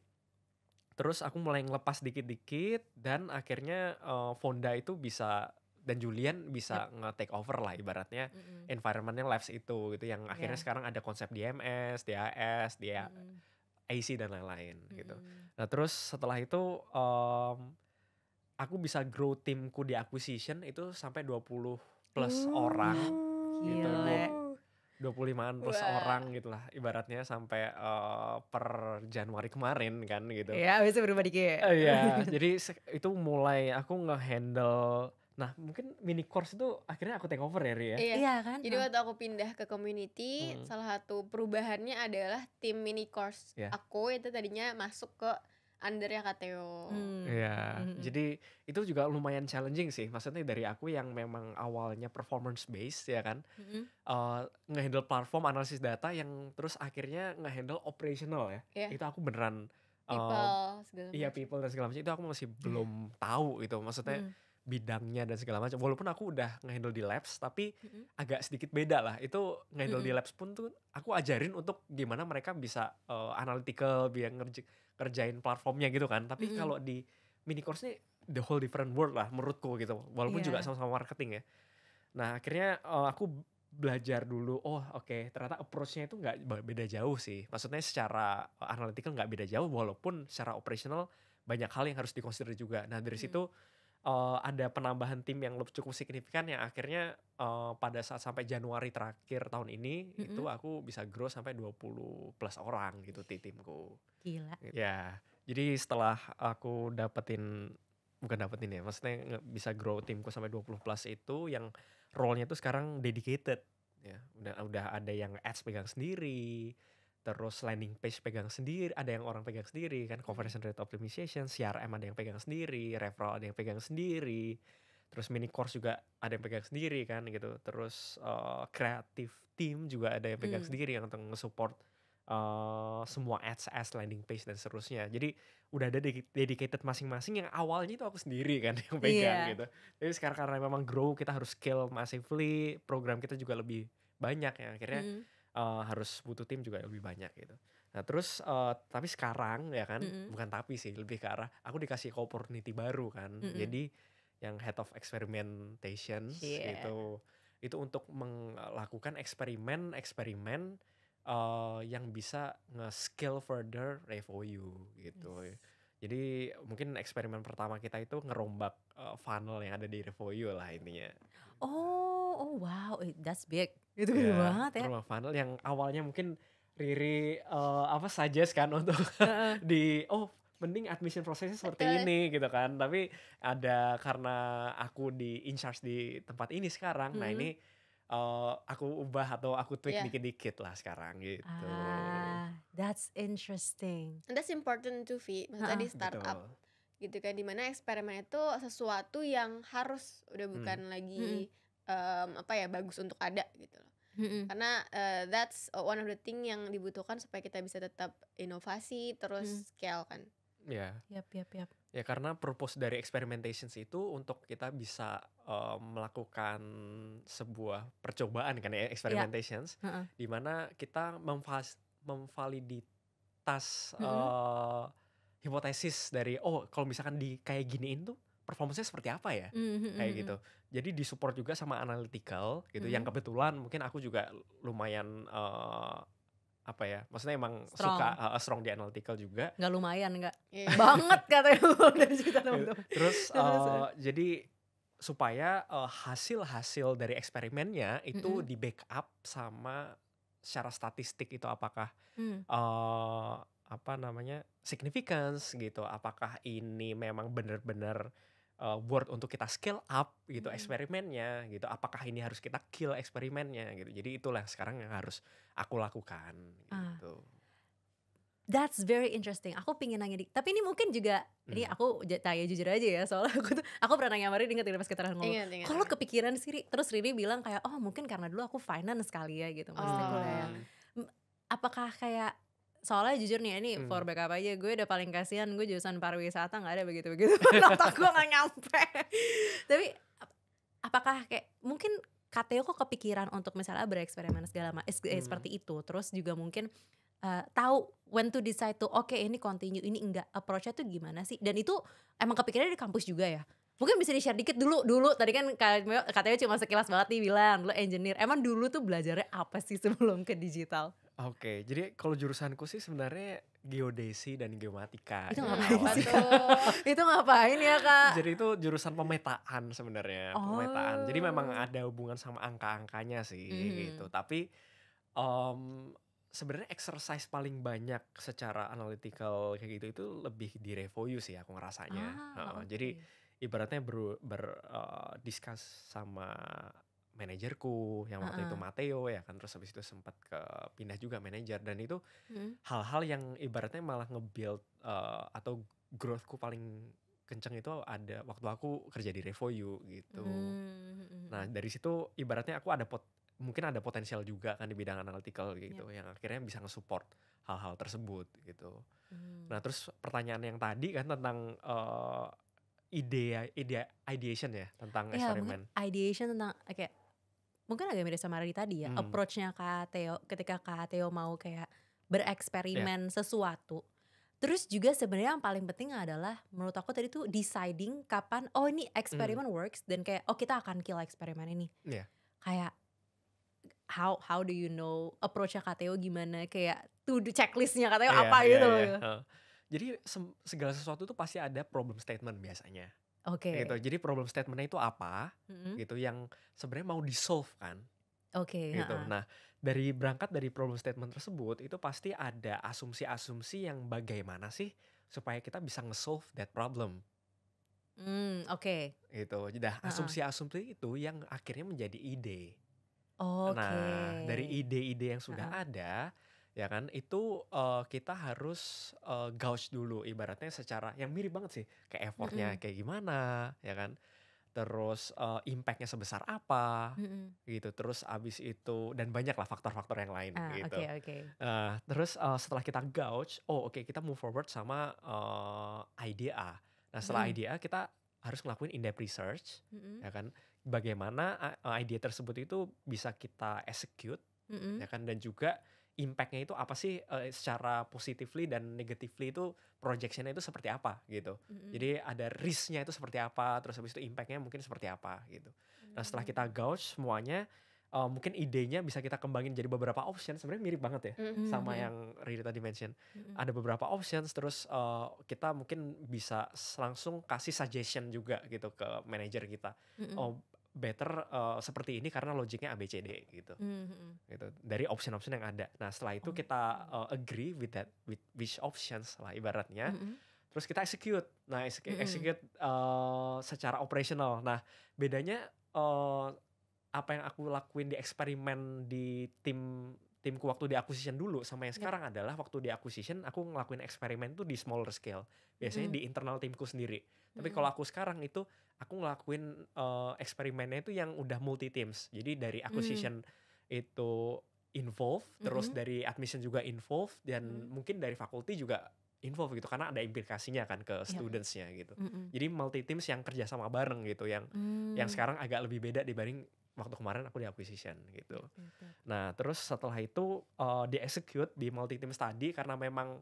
terus aku mulai ngelepas dikit-dikit dan akhirnya uh, Fonda itu bisa dan Julian bisa yep. nge-take over lah ibaratnya mm -hmm. environmentnya Labs itu gitu yang akhirnya yeah. sekarang ada konsep DMS, DAS, dia mm -hmm. AC dan lain-lain -hmm. gitu. Nah terus setelah itu um, aku bisa grow timku di acquisition itu sampai 20 plus uh, orang gitu. dua puluh an plus Wah. orang gitulah ibaratnya sampai uh, per Januari kemarin kan gitu. Iya, bisa berubah dikit. Iya, uh, yeah. jadi itu mulai aku ngehandle Nah mungkin mini course itu akhirnya aku take over ya Ri ya? Iya, iya kan? Jadi waktu aku pindah ke community hmm. salah satu perubahannya adalah tim mini course yeah. aku itu tadinya masuk ke undernya KTO. Hmm. Iya. Hmm. Jadi itu juga lumayan challenging sih. Maksudnya dari aku yang memang awalnya performance based ya kan. Hmm. Uh, ngehandle platform analisis data yang terus akhirnya ngehandle operational ya. Yeah. Itu aku beneran eh, people uh, segala Iya, people dan segala macam itu aku masih belum yeah. tahu gitu. Maksudnya hmm bidangnya dan segala macam. Walaupun aku udah ngehandle di labs tapi mm-hmm. agak sedikit beda lah. Itu ngehandle mm-hmm. di labs pun tuh aku ajarin untuk gimana mereka bisa uh, analytical biar ngerj- ngerjain platformnya gitu kan. Tapi mm-hmm. kalau di mini course ini the whole different world lah menurutku gitu. Walaupun yeah. juga iya. sama-sama marketing ya. Nah, akhirnya uh, aku belajar dulu oh oke okay, ternyata approachnya itu nggak beda jauh sih maksudnya secara eh, analytical nggak beda jauh walaupun secara operational banyak hal yang harus dikonsider juga nah dari hmm. situ uh, ada penambahan tim yang cukup signifikan yang akhirnya uh, pada saat sampai Januari terakhir tahun ini mm -hmm. itu aku bisa grow sampai 20 plus orang gitu di timku. Gila. Gitu. Ya. Jadi setelah aku dapetin bukan dapetin ya, maksudnya bisa grow timku sampai 20 plus itu yang role-nya itu sekarang dedicated ya. Udah udah ada yang ads pegang sendiri, terus landing page pegang sendiri, ada yang orang pegang sendiri kan hmm. conversion rate optimization, CRM ada yang pegang sendiri, referral ada yang pegang sendiri, terus mini course juga ada yang pegang sendiri kan gitu, terus kreatif eh, creative team juga ada yang pegang hmm. sendiri yang untuk support uh, eh, semua ads, ads landing page dan seterusnya. Jadi udah ada dedicated masing-masing yang awalnya itu aku sendiri kan yang iya. pegang yeah. gitu. Jadi sekarang karena memang grow kita harus scale massively, program kita juga lebih banyak ya akhirnya hmm uh, harus butuh tim juga lebih banyak gitu. Nah terus uh, tapi sekarang ya kan mm -hmm. bukan tapi sih lebih ke arah aku dikasih opportunity baru kan. Mm -hmm. Jadi yang head of experimentation yeah. itu itu untuk melakukan eksperimen-eksperimen uh, eh, yang bisa nge-scale further revenue gitu. Yes. Jadi mungkin eksperimen pertama kita itu ngerombak uh, funnel yang ada di Revoyu lah intinya. Oh, oh wow, that's big. Itu gede kan ya, banget ya. Rumah funnel yang awalnya mungkin Riri uh, apa saja kan untuk di oh mending admission prosesnya seperti Betul. ini gitu kan. Tapi ada karena aku di in charge di tempat ini sekarang. Mm -hmm. Nah, ini uh, aku ubah atau aku tweak dikit iya. dikit-dikit lah sekarang gitu. Ah, that's interesting. And that's important to Fit. Maksudnya di startup gitu kan dimana eksperimen itu sesuatu yang harus udah hmm. bukan hmm. lagi hmm um, apa ya bagus untuk ada gitu loh Mm-hmm. Karena uh, that's one of the thing yang dibutuhkan supaya kita bisa tetap inovasi terus mm. scale kan. Ya. Yeah. yep, yep, yep. Ya karena purpose dari experimentations itu untuk kita bisa uh, melakukan sebuah percobaan kan ya, ya. experimentations, yeah. uh-uh. di mana kita memfas- memvaliditas mm-hmm. uh, hipotesis dari oh kalau misalkan di kayak giniin tuh performance seperti apa ya mm-hmm. kayak hmm, hmm. gitu jadi disupport juga sama analytical gitu mm-hmm. yang kebetulan mungkin aku juga lumayan uh, apa ya maksudnya emang strong. suka uh, strong di analytical juga nggak lumayan nggak yeah. banget katanya dari cerita teman terus uh, jadi supaya uh, hasil-hasil dari eksperimennya itu mm-hmm. di backup sama secara statistik itu apakah mm. uh, apa namanya significance gitu apakah ini memang benar-benar uh, eh, word untuk kita scale up gitu hmm. eksperimennya gitu apakah ini harus kita kill eksperimennya gitu jadi itulah sekarang yang harus aku lakukan ah. gitu uh. That's very interesting. Aku pingin nanya di, tapi ini mungkin juga hmm. ini aku tanya jujur aja ya soalnya aku tuh aku pernah nanya Mari ingat pas kita ngomong. Kalau kepikiran sih terus Riri bilang kayak oh mungkin karena dulu aku finance sekali ya gitu maksudnya oh. kuliah. Apakah kayak soalnya jujur nih ini hmm. for backup aja gue udah paling kasihan gue jurusan pariwisata nggak ada begitu begitu otak gue nggak nyampe tapi ap apakah kayak mungkin katanya kok kepikiran untuk misalnya bereksperimen segala macam eh, hmm. seperti itu terus juga mungkin uh, tahu when to decide to oke okay, ini continue ini enggak approachnya tuh gimana sih dan itu emang kepikiran di kampus juga ya mungkin bisa di share dikit dulu dulu tadi kan katanya cuma sekilas banget nih bilang lo engineer emang dulu tuh belajarnya apa sih sebelum ke digital Oke, jadi kalau jurusanku sih sebenarnya geodesi dan geomatika. Itu ya. ngapain sih kak? itu ngapain ya kak? Jadi itu jurusan pemetaan sebenarnya, oh. pemetaan. Jadi memang oh. ada hubungan sama angka-angkanya sih mm. gitu. Hmm. Tapi um, sebenarnya exercise paling banyak secara analytical kayak gitu itu lebih di review sih aku ngerasanya. Ah, uh, okay. Jadi ibaratnya ber, ber uh, sama manajerku yang waktu uh -uh. itu Mateo ya kan terus habis itu sempat ke pindah juga manajer dan itu hmm. hal-hal hmm. yang ibaratnya malah nge-build uh, atau growthku paling kenceng itu ada waktu aku kerja di Revoyu gitu. Hmm, hmm, hmm. Nah, dari situ ibaratnya aku ada pot mungkin ada potensial juga kan di bidang analytical iya. gitu yeah. yang akhirnya bisa nge-support hal-hal tersebut gitu. Hmm. Nah, terus pertanyaan yang tadi kan tentang uh, ide ide ideation ya tentang yeah, eksperimen. Ideation tentang kayak mungkin agak mirip sama Radi tadi ya hmm. approachnya Kak Theo ketika Kak Theo mau kayak bereksperimen yeah. sesuatu terus juga sebenarnya yang paling penting adalah menurut aku tadi tuh deciding kapan oh ini eksperimen hmm. works dan kayak oh kita akan kill eksperimen ini yeah. kayak how how do you know approachnya Kak Theo gimana kayak to do checklistnya Kak Theo yeah, apa yeah, gitu yeah. Uh, jadi segala sesuatu tuh pasti ada problem statement biasanya Oke. Okay. Gitu. Jadi problem statementnya itu apa? Mm-hmm. Gitu yang sebenarnya mau di solve kan? Oke. Okay, gitu. Uh-uh. Nah, dari berangkat dari problem statement tersebut itu pasti ada asumsi-asumsi yang bagaimana sih supaya kita bisa nge-solve that problem. Hmm. oke. Okay. Gitu. uh-uh. asumsi-asumsi itu yang akhirnya menjadi ide. Oke. Okay. Nah, dari ide-ide yang sudah uh-uh. ada ya kan itu uh, kita harus uh, gauge dulu ibaratnya secara yang mirip banget sih kayak effortnya mm -hmm. kayak gimana ya kan terus uh, impactnya sebesar apa mm-hmm. gitu terus abis itu dan banyak lah faktor-faktor yang lain ah, gitu okay, okay. Uh, terus uh, setelah kita gauge oh oke okay, kita move forward sama uh, idea nah setelah mm. idea kita harus ngelakuin in depth research mm-hmm. ya kan bagaimana uh, idea tersebut itu bisa kita execute mm-hmm. ya kan dan juga impactnya itu apa sih uh, secara positively dan negatively itu projectionnya itu seperti apa gitu. Mm-hmm. Jadi ada risknya itu seperti apa, terus habis itu impactnya mungkin seperti apa gitu. Mm-hmm. Nah setelah mm. kita gauge semuanya, uh, mungkin idenya bisa kita kembangin jadi beberapa options. Sebenarnya mirip banget ya mm-hmm. sama yang Riri tadi mention. Mm-hmm. Ada beberapa options, terus uh, kita mungkin bisa langsung kasih suggestion juga gitu ke manager kita. Mm-hmm. Oh better uh, seperti ini karena logiknya ABCD gitu. Mm-hmm. Gitu. Dari option-option yang ada. Nah, setelah itu oh. kita uh, agree with that with which options lah ibaratnya. Mm-hmm. Terus kita execute. Nah, hmm, execute, mm-hmm. execute uh, secara operational. Nah, bedanya uh, apa yang aku lakuin di eksperimen di tim timku waktu di acquisition dulu sama yang ya. sekarang yeah. adalah waktu di acquisition aku ngelakuin eksperimen tuh di smaller scale biasanya mm. di internal timku sendiri tapi kalau aku sekarang itu aku ngelakuin uh, eksperimennya itu yang udah multi teams. Jadi dari hmm. acquisition mm. itu involve, hmm. terus dari admission juga involve dan mm. mungkin dari faculty juga involve gitu karena ada implikasinya kan ke yeah. studentsnya gitu. Mm Jadi multi teams yang kerja sama bareng gitu yang mm. yang sekarang agak lebih beda dibanding waktu kemarin aku di acquisition gitu. Mm. Nah, terus setelah itu uh, di execute di multi teams tadi karena memang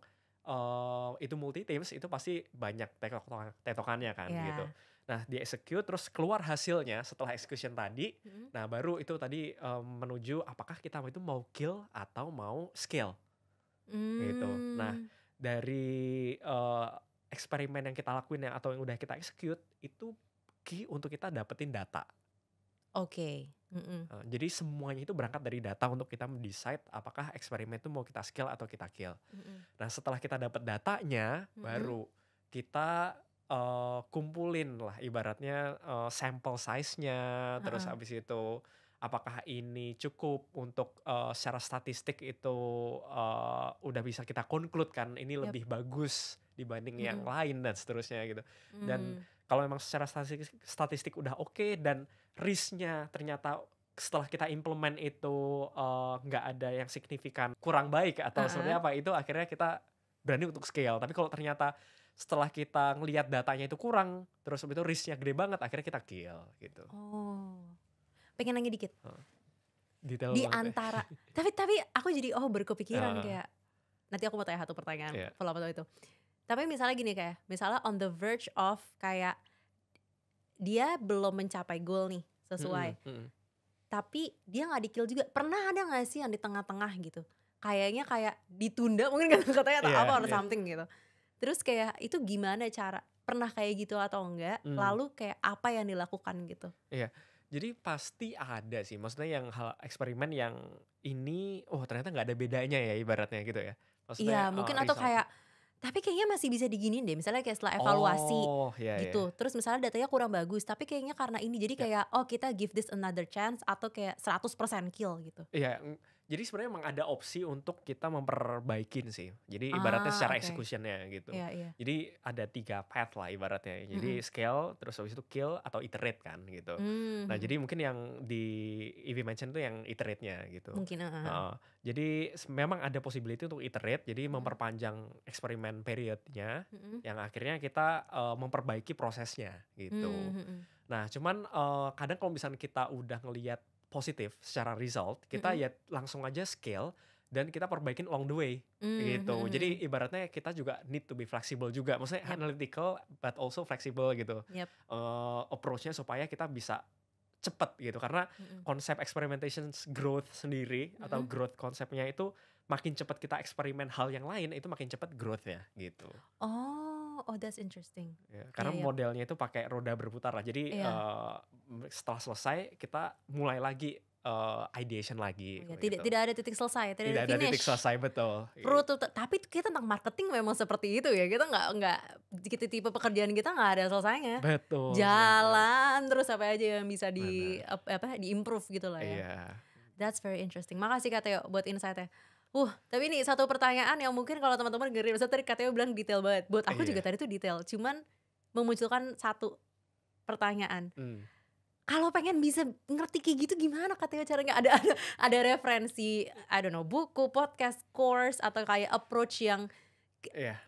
uh, itu multi teams itu pasti banyak tekok tetokannya kan yeah. gitu. Nah, di execute terus keluar hasilnya setelah execution tadi. Hmm. Nah, baru itu tadi um, menuju apakah kita itu mau kill atau mau scale. Gitu. Hmm. Gitu. Nah, dari uh, eksperimen yang kita lakuin yang atau yang udah kita execute itu key untuk kita dapetin data. Oke. Okay. Uh, eh, jadi semuanya itu berangkat dari data untuk kita decide apakah eksperimen itu mau kita scale atau kita kill. Mm -mm. Nah setelah kita dapat datanya, mm -mm. baru kita uh, kumpulin lah ibaratnya uh, sampel size-nya uh huh terus habis itu apakah ini cukup untuk uh, secara statistik itu uh, udah bisa kita conclude kan ini yep. lebih bagus dibanding mm. yang lain dan seterusnya gitu mm. dan kalau memang secara statistik statistik udah oke okay, dan risknya ternyata setelah kita implement itu nggak uh, ada yang signifikan kurang baik atau uh -huh. sebenarnya apa itu akhirnya kita berani untuk scale tapi kalau ternyata setelah kita ngelihat datanya itu kurang terus itu risknya gede banget akhirnya kita kill gitu oh pengen nanya dikit hmm. Detail di ya. antara tapi tapi aku jadi oh berkepikiran uh. kayak nanti aku mau tanya satu pertanyaan yeah. follow itu tapi misalnya gini kayak misalnya on the verge of kayak dia belum mencapai goal nih sesuai -hmm. -hmm. tapi dia nggak dikill juga pernah ada nggak sih yang di tengah-tengah gitu kayaknya kayak ditunda mungkin kata katanya atau yeah, apa or yeah. something gitu terus kayak itu gimana cara pernah kayak gitu atau enggak hmm. lalu kayak apa yang dilakukan gitu iya jadi pasti ada sih maksudnya yang hal eksperimen yang ini oh ternyata nggak ada bedanya ya ibaratnya gitu ya maksudnya iya oh, mungkin atau kayak tapi kayaknya masih bisa diginin deh misalnya kayak setelah evaluasi oh, yeah, iya. gitu yeah. terus misalnya datanya kurang bagus tapi kayaknya karena ini jadi iya. kayak oh kita give this another chance atau kayak 100% kill gitu iya yeah jadi sebenarnya emang ada opsi untuk kita memperbaikin sih. Jadi ah, ibaratnya secara okay. executionnya gitu. Yeah, yeah. Jadi ada tiga path lah ibaratnya. Jadi mm -hmm. scale, terus habis itu kill atau iterate kan gitu. Mm -hmm. Nah jadi mungkin yang di EV mention itu yang iterate-nya gitu. Mungkin. Uh -huh. uh, jadi memang ada possibility untuk iterate. Jadi memperpanjang eksperimen periodnya. Mm -hmm. Yang akhirnya kita uh, memperbaiki prosesnya gitu. Mm -hmm. Nah cuman uh, kadang kalau misalnya kita udah ngelihat positif secara result, kita mm -hmm. ya langsung aja scale dan kita perbaikin along the way mm -hmm. gitu. Mm, Jadi mm. ibaratnya kita juga need to be flexible juga. Maksudnya yep. analytical but also flexible gitu. Yep. Uh, approachnya supaya kita bisa cepet gitu karena mm -hmm. konsep experimentation growth sendiri mm -hmm. atau growth konsepnya itu makin cepat kita eksperimen hal yang lain itu makin cepat growthnya gitu. Oh Oh, oh that's interesting. Ya, iya, karena yeah, modelnya yeah. itu pakai roda berputar lah. Jadi yeah. Iya. uh, setelah selesai kita mulai lagi uh, ideation lagi. Oh, ya, tidak gitu. tidak ada titik selesai, tidak, tidak ada, ada titik selesai betul. Rute, tapi kita tentang marketing memang seperti itu ya. Kita nggak nggak kita tipe pekerjaan kita nggak ada selesainya. Betul. Jalan betul. terus apa aja yang bisa di Mana? apa, apa diimprove gitu lah ya. Yeah. That's very interesting. Makasih Kak Teo buat insight-nya. Uh, tapi ini satu pertanyaan yang mungkin kalau teman-teman ngeri, Maksudnya tadi katanya bilang detail banget. Buat aku yeah. juga tadi tuh detail, cuman memunculkan satu pertanyaan. Hmm. Kalau pengen bisa ngerti kayak gitu gimana katanya caranya? Ada ada ada referensi, I don't know, buku, podcast, course atau kayak approach yang yeah.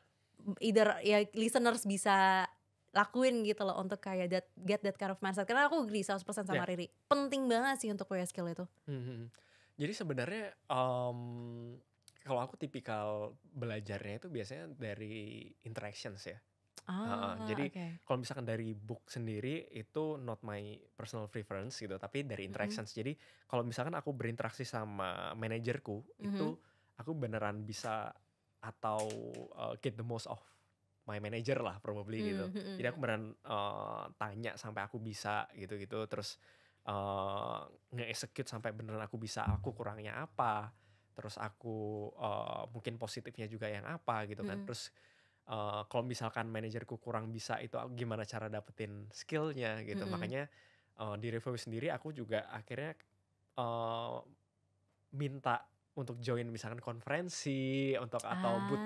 either ya listeners bisa lakuin gitu loh untuk kayak that, get that kind of mindset. Karena aku agree 100% sama yeah. Riri. Penting banget sih untuk punya skill itu. Mm -hmm. hmm, hmm. Jadi sebenarnya um, kalau aku tipikal belajarnya itu biasanya dari interactions ya. Ah, uh, jadi okay. kalau misalkan dari book sendiri itu not my personal preference gitu, tapi dari interactions. Mm -hmm. Jadi kalau misalkan aku berinteraksi sama manajerku mm -hmm. itu mm-hmm. aku beneran bisa atau uh, get the most of my manager lah probably mm -hmm. gitu. Jadi aku beneran uh, tanya sampai aku bisa gitu-gitu terus uh, nge-execute sampai beneran aku bisa aku kurangnya apa terus aku uh, mungkin positifnya juga yang apa gitu kan mm. terus uh, kalau misalkan manajerku kurang bisa itu gimana cara dapetin skillnya gitu -hmm. makanya uh, di review sendiri aku juga akhirnya uh, minta untuk join misalkan konferensi untuk atau ah. boot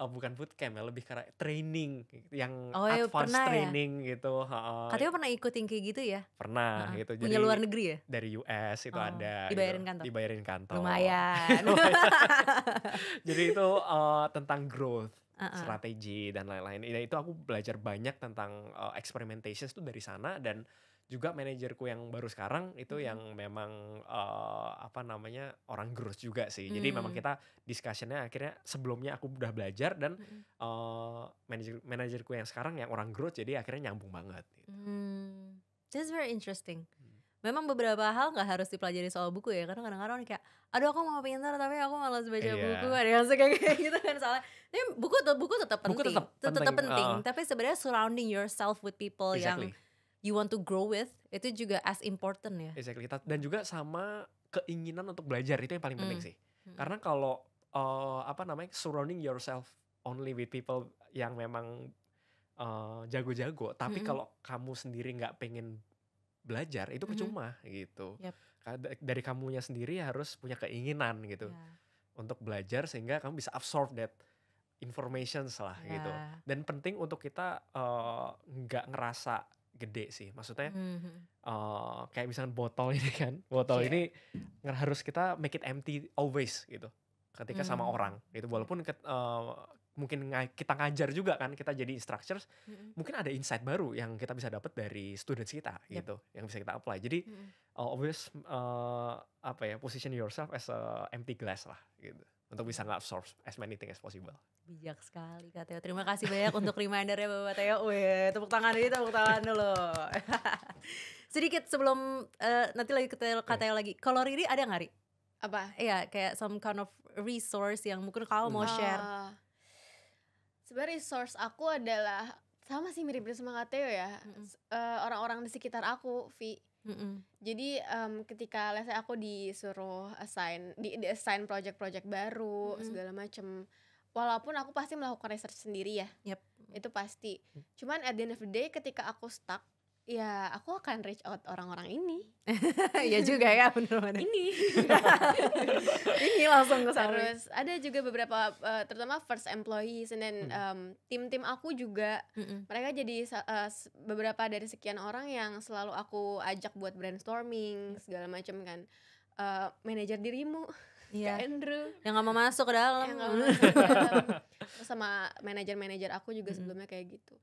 uh, bukan bootcamp ya lebih karena training yang oh, iya, advance pernah ya? training ya? gitu. Uh, Katanya pernah ikut yang kayak gitu ya? Pernah uh gitu gitu. Jadi Punya luar negeri ya? Dari US itu oh, ada. Dibayarin gitu. kantor. Dibayarin kantor. Lumayan. Oh, iya. Jadi itu uh, tentang growth. Uh -uh. strategi dan lain-lain. Ya, itu aku belajar banyak tentang uh, experimentation itu dari sana dan juga manajerku yang baru sekarang itu hmm. yang memang uh, apa namanya orang growth juga sih. Jadi memang mm. kita discussionnya akhirnya sebelumnya aku udah belajar dan hmm. uh, manajer manajerku yang sekarang yang orang growth jadi akhirnya nyambung banget. Gitu. Hmm. That's very interesting. Hmm. Memang beberapa hal nggak harus dipelajari soal buku ya karena kadang-kadang kayak aduh aku mau pintar tapi aku malas baca yeah. buku ada yang suka kayak gitu kan soalnya tapi buku buku tetap penting buku tetap penting, tetap penting. Uh. tapi sebenarnya surrounding yourself with people exactly. yang you want to grow with itu juga as important ya. Exactly. Dan juga sama keinginan untuk belajar itu yang paling penting mm. sih. Mm. Karena kalau uh, apa namanya surrounding yourself only with people yang memang jago eh, jago-jago, tapi mm -hmm. kalau kamu sendiri nggak pengen belajar itu kecuma mm -hmm. gitu. Yep. Dari kamunya sendiri harus punya keinginan gitu yeah. untuk belajar sehingga kamu bisa absorb that information lah yeah. gitu. Ya. Dan penting untuk kita eh, nggak uh, ngerasa gede sih. Maksudnya mm-hmm. uh, kayak misalnya botol ini kan, botol yeah. ini harus kita make it empty always gitu. Ketika mm-hmm. sama hmm. orang gitu, walaupun ke, uh, eh, mungkin ng kita ngajar juga kan, kita jadi instructors, mm-hmm. mungkin ada insight baru yang kita bisa dapat dari students kita yep. gitu, yang bisa kita apply. Jadi mm-hmm. uh, always uh, apa ya, position yourself as a empty glass lah gitu, untuk bisa nggak absorb as many things as possible. Bijak sekali Kak Teo. Terima kasih banyak untuk reminder ya Bapak Teo. Wih, tepuk tangan ini, tepuk tangan dulu. Sedikit sebelum uh, nanti lagi ke Teo, Kak Teo lagi. Kalau Riri ada nggak Ri? Apa? Iya, kayak some kind of resource yang mungkin kamu mau ah. share. Uh, Sebenarnya resource aku adalah sama sih mirip sama Kak Teo ya. Mm orang-orang di sekitar aku, Vi. Mm-mm. Jadi um, ketika lesnya aku disuruh assign di, di assign project-project baru Mm-mm. segala macem walaupun aku pasti melakukan research sendiri ya yep. itu pasti cuman at the end of the day ketika aku stuck ya aku akan reach out orang-orang ini ya juga ya benar-benar ini ini langsung ke sana terus ada juga beberapa uh, terutama first employees and then um, tim-tim aku juga hmm. mereka jadi uh, beberapa dari sekian orang yang selalu aku ajak buat brainstorming segala macam kan uh, manajer dirimu iya. ke Andrew yang nggak mau masuk ke dalam yang gak masuk ke dalam sama manajer-manajer aku juga hmm. sebelumnya kayak gitu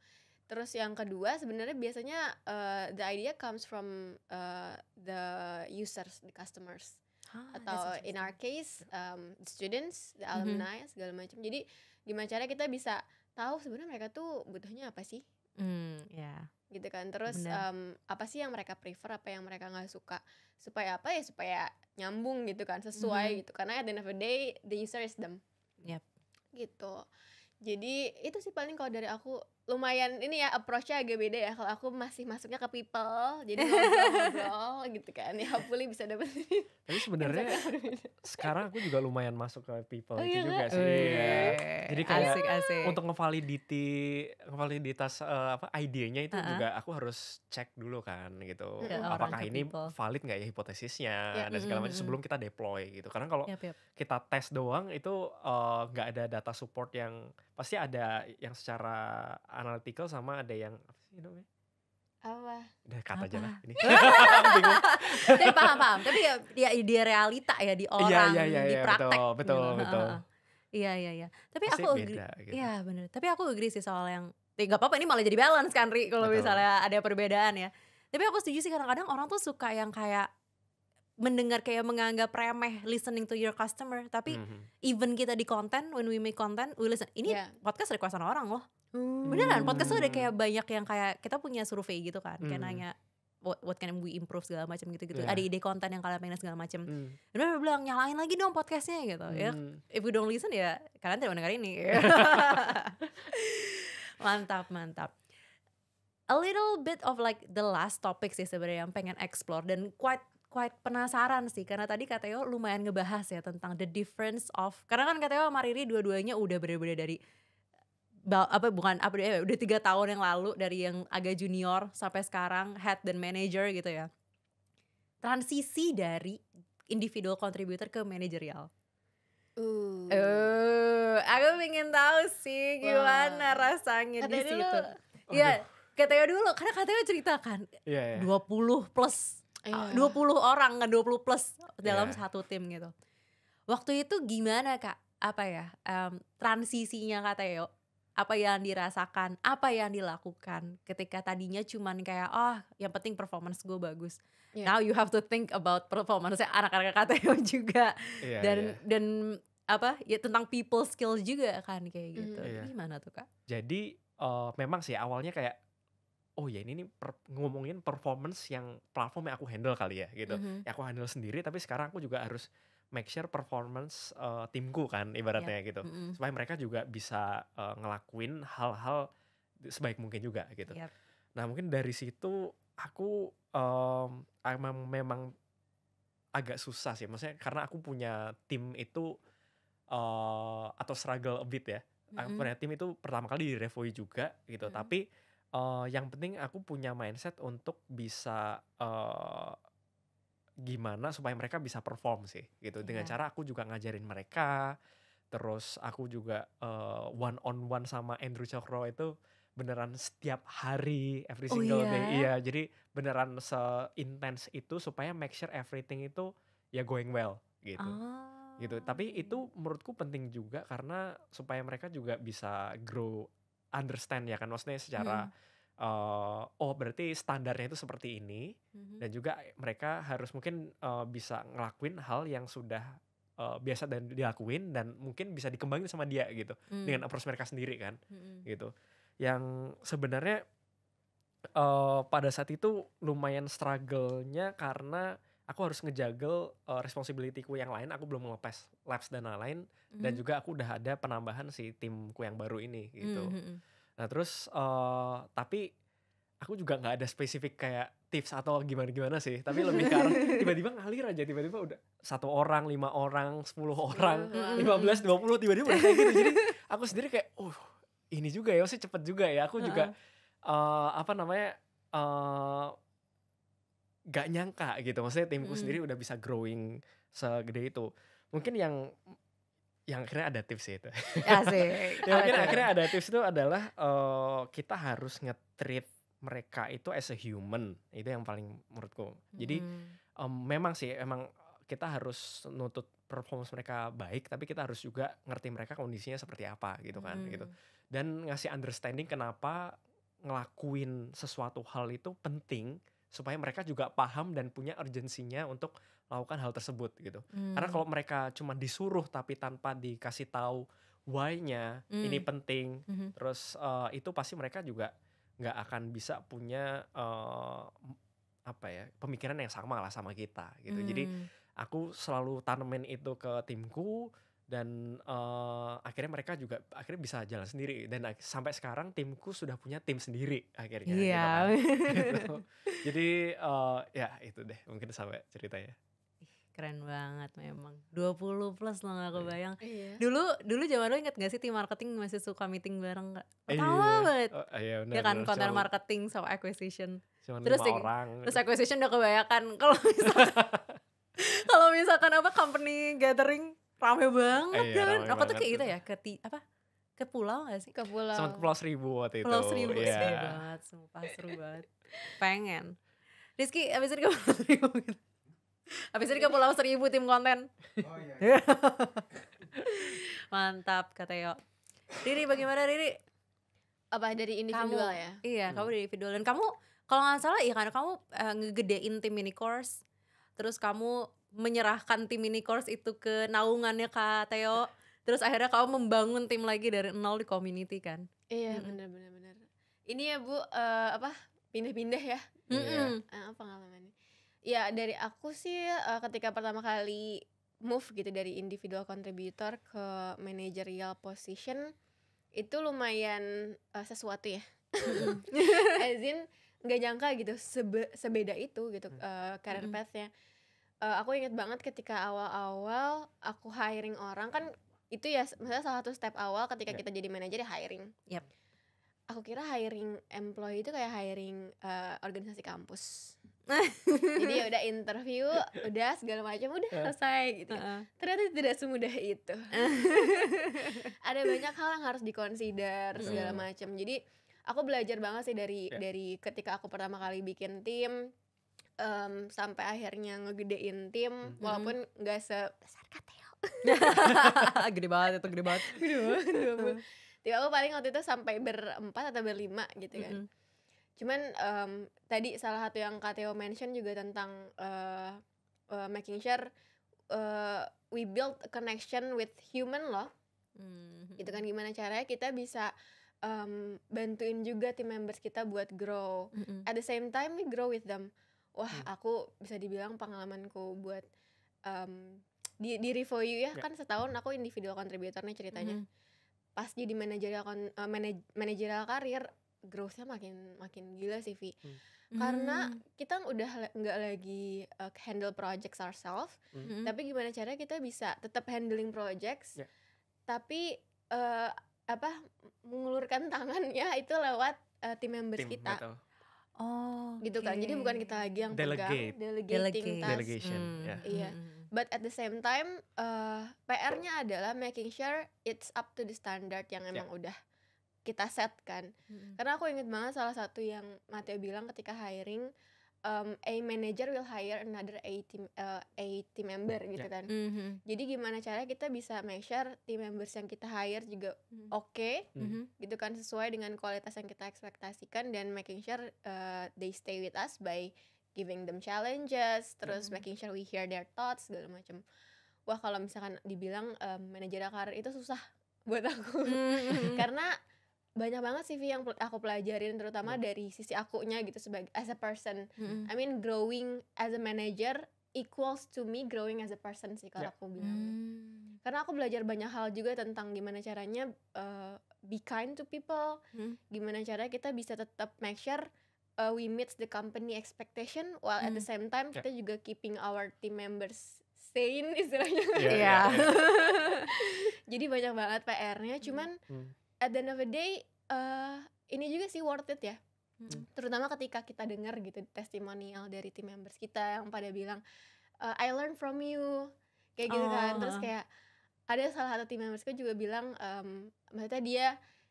terus yang kedua sebenarnya biasanya uh, the idea comes from uh, the users the customers ah, atau in our case um, the students the mm-hmm. alumni mm -hmm. segala macam jadi gimana cara kita bisa tahu sebenarnya mereka tuh butuhnya apa sih Mm, yeah. Gitu kan. Terus um, apa sih yang mereka prefer, apa yang mereka nggak suka. Supaya apa ya supaya nyambung gitu kan, sesuai mm-hmm. gitu. Karena at the end of the day the user is them. Yep. Gitu. Jadi itu sih paling kalau dari aku lumayan ini ya approachnya agak beda ya kalau aku masih masuknya ke people jadi ngobrol-ngobrol gitu kan ya hopefully bisa dapet tapi sebenarnya sekarang aku juga lumayan masuk ke people oh, iya itu iya juga kan? sih iya. jadi kayak asik, asik. untuk ngevaliditi ngevaliditas uh, eh, apa idenya itu uh -huh. juga aku harus cek dulu kan gitu ke apakah ini people. valid nggak ya hipotesisnya ya, dan segala macam sebelum kita deploy gitu karena kalau yep, yep. kita tes doang itu eh, nggak uh, ada data support yang pasti ada yang secara analytical sama ada yang apa sih namanya? apa udah kata apa? aja lah ini tapi paham paham tapi ya, ya dia di realita ya di iya, orang ya, ya, ya, di iya, praktek betul hmm, betul, gitu. betul. iya iya iya tapi Masih aku beda, gitu. ya benar tapi aku agree sih soal yang ya nggak apa-apa ini malah jadi balance kan ri kalau misalnya ada perbedaan ya tapi aku setuju sih kadang-kadang orang tuh suka yang kayak mendengar kayak menganggap remeh listening to your customer tapi mm -hmm. even kita di konten when we make content we listen ini yeah. podcast requestan orang loh Hmm. Beneran podcast tuh ada hmm. kayak banyak yang kayak kita punya survei gitu kan, hmm. kayak nanya what, what can we improve segala macam gitu-gitu. Yeah. Ada ide konten yang kalian pengen segala macam. Hmm. Dan bilang nyalain lagi dong podcastnya gitu. Ya, hmm. Ya, if you don't listen ya kalian tidak mendengar ini. mantap, mantap. A little bit of like the last topic sih sebenarnya yang pengen explore dan quite quite penasaran sih karena tadi Kateo lumayan ngebahas ya tentang the difference of karena kan Kateo sama Riri dua-duanya udah berbeda dari apa bukan apa eh, udah tiga tahun yang lalu dari yang agak junior sampai sekarang head dan manager gitu ya transisi dari individual contributor ke managerial Uh. Uh, aku ingin tahu sih gimana Wah. rasanya di situ. Iya, katanya dulu karena katanya ceritakan yeah, iya. yeah. 20 plus yeah. 20 orang dua 20 plus dalam yeah. satu tim gitu. Waktu itu gimana Kak? Apa ya? Um, transisinya kata Yo apa yang dirasakan, apa yang dilakukan ketika tadinya cuman kayak oh yang penting performance gue bagus. Yeah. Now you have to think about performance anak-anak KTO juga yeah, dan yeah. dan apa ya tentang people skills juga kan kayak mm. gitu. Yeah. Gimana tuh kak? Jadi uh, memang sih awalnya kayak oh ya ini nih per, ngomongin performance yang platform yang aku handle kali ya gitu. Mm -hmm. ya aku handle sendiri tapi sekarang aku juga harus make sure performance uh, timku kan ibaratnya yeah. gitu mm -hmm. supaya mereka juga bisa uh, ngelakuin hal-hal sebaik mungkin juga gitu. Yep. Nah mungkin dari situ aku um, eh, memang memang agak susah sih, maksudnya karena aku punya tim itu uh, atau struggle a bit ya. Mm-hmm. punya tim itu pertama kali di Revoy juga gitu, mm-hmm. tapi uh, yang penting aku punya mindset untuk bisa uh, gimana supaya mereka bisa perform sih gitu dengan iya. cara aku juga ngajarin mereka terus aku juga uh, eh, one on one sama Andrew Cokro itu beneran setiap hari every oh single oh, iya? yeah. day iya jadi beneran seintens itu supaya make sure everything itu ya going well gitu oh. gitu tapi itu menurutku penting juga karena supaya mereka juga bisa grow understand ya kan maksudnya secara hmm uh, oh berarti standarnya itu seperti ini mm-hmm. dan juga mereka harus mungkin uh, bisa ngelakuin hal yang sudah uh, biasa dan dilakuin dan mungkin bisa dikembangin sama dia gitu mm. dengan approach mereka sendiri kan hmm gitu yang sebenarnya uh, pada saat itu lumayan struggle-nya karena aku harus ngejagel uh, responsibilityku yang lain aku belum melepas labs dan lain-lain hmm dan mhm. juga aku udah ada penambahan si timku yang baru ini gitu hmm, hmm, hmm. Nah terus uh, tapi aku juga nggak ada spesifik kayak tips atau gimana-gimana sih. Tapi lebih karena arah tiba-tiba ngalir aja. Tiba-tiba udah satu orang, lima orang, sepuluh orang, lima belas, dua puluh. Tiba-tiba udah kayak gitu. Jadi aku sendiri kayak, oh ini juga ya. sih cepet juga ya. Aku juga uh, apa namanya... Uh, eh, gak nyangka gitu maksudnya timku hmm. sendiri udah bisa growing segede itu mungkin yang yang akhirnya ada tips itu. Asik. yang akhirnya, akhirnya ada tips itu adalah uh, kita harus ngetreat mereka itu as a human. Itu yang paling menurutku. Jadi hmm. um, memang sih emang kita harus nutut performance mereka baik, tapi kita harus juga ngerti mereka kondisinya seperti apa gitu kan hmm. gitu. Dan ngasih understanding kenapa ngelakuin sesuatu hal itu penting supaya mereka juga paham dan punya urgensinya untuk melakukan hal tersebut gitu. Hmm. Karena kalau mereka cuma disuruh tapi tanpa dikasih tahu why-nya hmm. ini penting, hmm. terus uh, itu pasti mereka juga nggak akan bisa punya uh, apa ya pemikiran yang sama lah sama kita gitu. Hmm. Jadi aku selalu tanemin itu ke timku dan uh, akhirnya mereka juga akhirnya bisa jalan sendiri dan uh, sampai sekarang timku sudah punya tim sendiri akhirnya gitu iya kan. gitu. jadi uh, ya itu deh mungkin sampai ceritanya keren banget memang 20 plus loh gak kebayang yeah. dulu dulu zaman dulu inget gak sih tim marketing masih suka meeting bareng gak pertama eh, yeah. banget oh, iya, bener, ya kan bener, konten marketing sama acquisition cuman terus orang. terus acquisition udah kebanyakan kalau misalkan kalau misalkan apa company gathering rame banget eh, iya, kan. Aku tuh kayak gitu ya, ke ti, apa? Ke pulau gak sih? Ke pulau. Sama ke pulau seribu waktu itu. Pulau seribu, yeah. seru banget, sumpah seru banget. Pengen. Rizky, abis itu ke pulau seribu gitu. Abis itu ke pulau seribu tim konten. Oh iya. iya. Mantap, kata Yo. Riri bagaimana Riri? Apa dari individual kamu, ya? Iya, hmm. kamu dari individual dan kamu kalau gak salah iya karena kamu uh, ngegedein tim mini course terus kamu menyerahkan tim mini course itu ke naungannya Kak Teo. Terus akhirnya kamu membangun tim lagi dari nol di community kan? Iya, mm-hmm. benar benar benar. Ini ya Bu uh, apa? Pindah-pindah ya. Mm-hmm. Uh, pengalamannya. Ya dari aku sih uh, ketika pertama kali move gitu dari individual contributor ke managerial position itu lumayan uh, sesuatu ya. Azin nggak nyangka gitu sebe- sebeda itu gitu uh, career hmm pathnya uh, aku inget banget ketika awal-awal aku hiring orang kan itu ya misalnya salah satu step awal ketika yeah. kita jadi manajer ya hiring. Yep. Aku kira hiring employee itu kayak hiring uh, organisasi kampus. jadi ya udah interview, udah segala macam udah iya. selesai gitu. Uh-uh. Ternyata tidak semudah itu. Ada banyak hal yang harus dikonsider segala macam. Jadi aku belajar banget sih dari yeah. dari ketika aku pertama kali bikin tim um, sampai akhirnya ngegedein tim mm -hmm. walaupun nggak sebesar Kateo gede banget itu gede banget gede banget tiba aku paling waktu itu sampai berempat atau berlima gitu kan mm -hmm. cuman um, tadi salah satu yang Kateo mention juga tentang uh, uh, making sure uh, we build a connection with human loh mm -hmm. gitu kan gimana caranya kita bisa um, bantuin juga tim members kita buat grow mm -hmm. at the same time we grow with them wah hmm. aku bisa dibilang pengalamanku buat um, di di review ya yeah. kan setahun aku individual contributor nih ceritanya -hmm. pas jadi manajerial kon, uh, eh, manaj, manajerial karir growthnya makin makin gila sih Vi hmm. karena hmm. kita udah nggak lagi uh, handle projects ourselves hmm. hmm. tapi gimana caranya kita bisa tetap handling projects yeah. tapi uh, apa mengulurkan tangannya itu lewat uh, tim members Team kita betul. Oh, gitu okay. kan. Jadi bukan kita lagi yang pegang delegating Delegate. task. Delegation. Mm. Yeah. Hmm. Iya. But at the same time, uh, eh, PR-nya adalah making sure it's up to the standard yang emang yeah. udah kita set kan. Mm. Karena aku inget banget salah satu yang Matteo bilang ketika hiring um, a manager will hire another a team uh, a team member gitu kan. Mm -hmm. Jadi gimana caranya kita bisa make sure team members yang kita hire juga mm -hmm. oke okay, mm -hmm. gitu kan sesuai dengan kualitas yang kita ekspektasikan dan making sure uh, they stay with us by giving them challenges, terus mm -hmm. making sure we hear their thoughts segala macam. Wah, kalau misalkan dibilang um, manajer karir itu susah buat aku. Mm -hmm. Karena banyak banget sih yang aku pelajarin terutama hmm. dari sisi akunya gitu sebagai as a person. Hmm. I mean growing as a manager equals to me growing as a person sih kalau yeah. aku bilang. Hmm. Karena aku belajar banyak hal juga tentang gimana caranya uh, be kind to people, hmm. gimana cara kita bisa tetap make sure uh, we meet the company expectation while hmm. at the hmm. same time yeah. kita juga keeping our team members sane istilahnya. Yeah, yeah, yeah. Jadi banyak banget PR-nya cuman hmm at the end of the day uh, ini juga sih worth it ya hmm. terutama ketika kita dengar gitu testimonial dari tim members kita yang pada bilang uh, I learn from you kayak gitu kan. oh. kan terus kayak ada salah satu tim members juga bilang um, maksudnya dia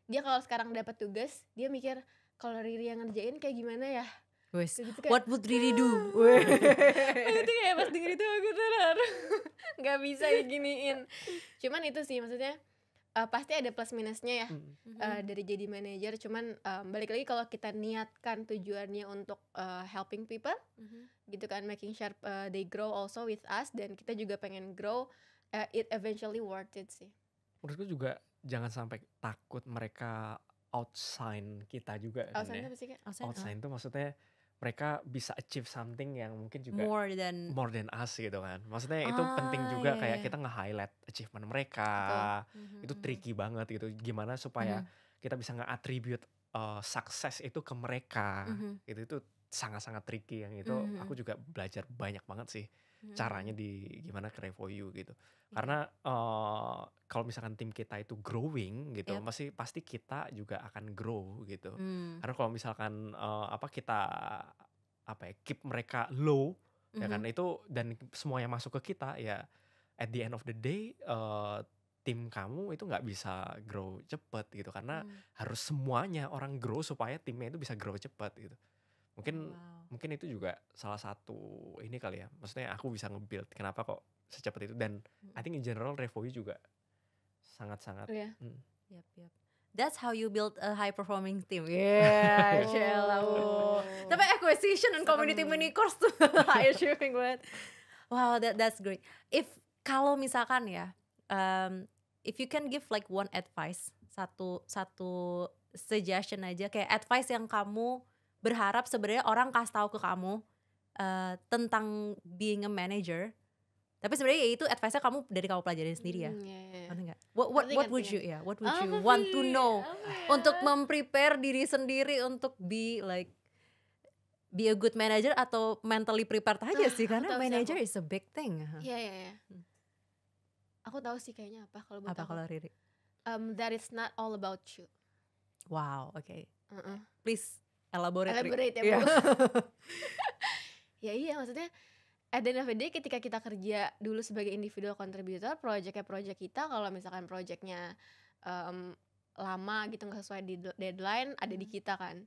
dia kalau sekarang dapat tugas dia mikir kalau Riri yang ngerjain kayak gimana ya Wes, gitu kan. what would Riri do? itu kayak pas denger itu aku terharu nggak bisa diginiin. Cuman itu sih maksudnya uh, pasti ada plus minusnya ya mm-hmm. uh, dari jadi manajer cuman um, balik lagi kalau kita niatkan tujuannya untuk uh, helping people mm-hmm. gitu kan making sure uh, they grow also with us dan kita juga pengen grow uh, it eventually worth it sih menurutku juga jangan sampai takut mereka outsign kita juga outsign kan ya. outsign, oh. itu maksudnya mereka bisa achieve something yang mungkin juga more than more than us gitu kan. Maksudnya ah, itu penting juga yeah, iya, kayak yeah. kita nge-highlight achievement mereka. Mm -hmm. Itu mm-hmm, tricky mm-hmm. banget gitu. Gimana supaya mm -hmm. kita bisa nge-attribute uh, sukses itu ke mereka. Mm -hmm. Itu itu sangat-sangat tricky yang itu mm -hmm. aku mm-hmm. juga belajar banyak banget sih hmm. caranya di gimana ke for gitu yeah. karena uh, kalau misalkan tim kita itu growing gitu yep. masih pasti kita juga akan grow gitu hmm. karena kalau misalkan uh, apa kita apa ya keep mereka low hmm ya kan mm-hmm. itu dan semua yang masuk ke kita ya at the end of the day uh, tim kamu itu nggak bisa grow cepet gitu karena hmm. harus semuanya orang grow supaya timnya itu bisa grow cepet gitu mungkin wow. mungkin itu juga salah satu ini kali ya maksudnya aku bisa ngebuild kenapa kok secepat itu dan hmm. I think in general Revoy juga sangat-sangat oh, iya. yeah. hmm. yep, yep. That's how you build a high performing team. Yeah, oh. oh. Tapi acquisition and community mini course tuh high achieving banget. Wow, that that's great. If kalau misalkan ya, um, if you can give like one advice, satu satu suggestion aja kayak advice yang kamu berharap sebenarnya orang kasih tahu ke kamu uh, tentang being a manager tapi sebenarnya ya itu advice-nya kamu dari kamu pelajarin sendiri ya. mm, yeah, yeah. Enggak. What what what would you Yeah, what would oh, you oh, want to know yeah. untuk memprepare diri sendiri untuk be like be a good manager atau mentally prepared aja ah, sih karena manager siapa? is a big thing. ya yeah, ya yeah, hmm. Aku tahu sih kayaknya apa kalau buat Apa kalau Riri? Um, that is not all about you. Wow, oke. Okay. Uh -uh. Please elaborate, elaborate ya, iya. ya iya maksudnya at the end of the day ketika kita kerja dulu sebagai individual contributor projectnya project kita kalau misalkan projectnya um, lama gitu nggak sesuai di deadline ada di hmm. kita kan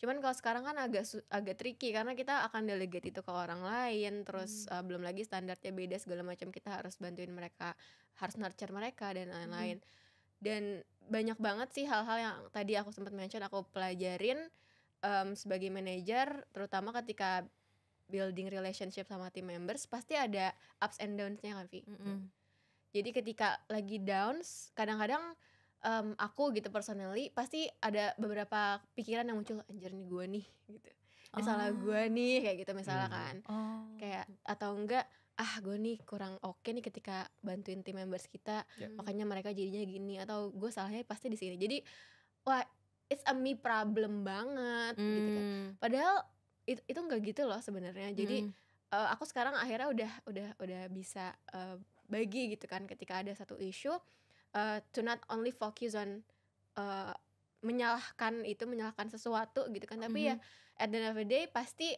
cuman kalau sekarang kan agak agak tricky karena kita akan delegate itu ke orang lain terus hmm. uh, belum lagi standarnya beda segala macam kita harus bantuin mereka harus nurture mereka dan lain-lain hmm. dan banyak banget sih hal-hal yang tadi aku sempat mention aku pelajarin um, sebagai manajer terutama ketika building relationship sama team members pasti ada ups and downs-nya kan Vi. Mm -hmm. Jadi ketika lagi downs kadang-kadang um, aku gitu personally pasti ada beberapa pikiran yang muncul anjir nih gue nih gitu ini oh. gue nih kayak gitu misalnya iya. kan oh. kayak atau enggak ah gue nih kurang oke okay nih ketika bantuin team members kita yeah. makanya mereka jadinya gini atau gue salahnya pasti di sini jadi wah it's a me problem banget mm. gitu kan hmm. padahal itu itu nggak gitu loh sebenarnya jadi mm. uh, aku sekarang akhirnya udah udah udah bisa uh, bagi gitu kan ketika ada satu isu uh, to not only focus on uh, menyalahkan itu menyalahkan sesuatu gitu kan tapi mm -hmm. ya at the end of the day pasti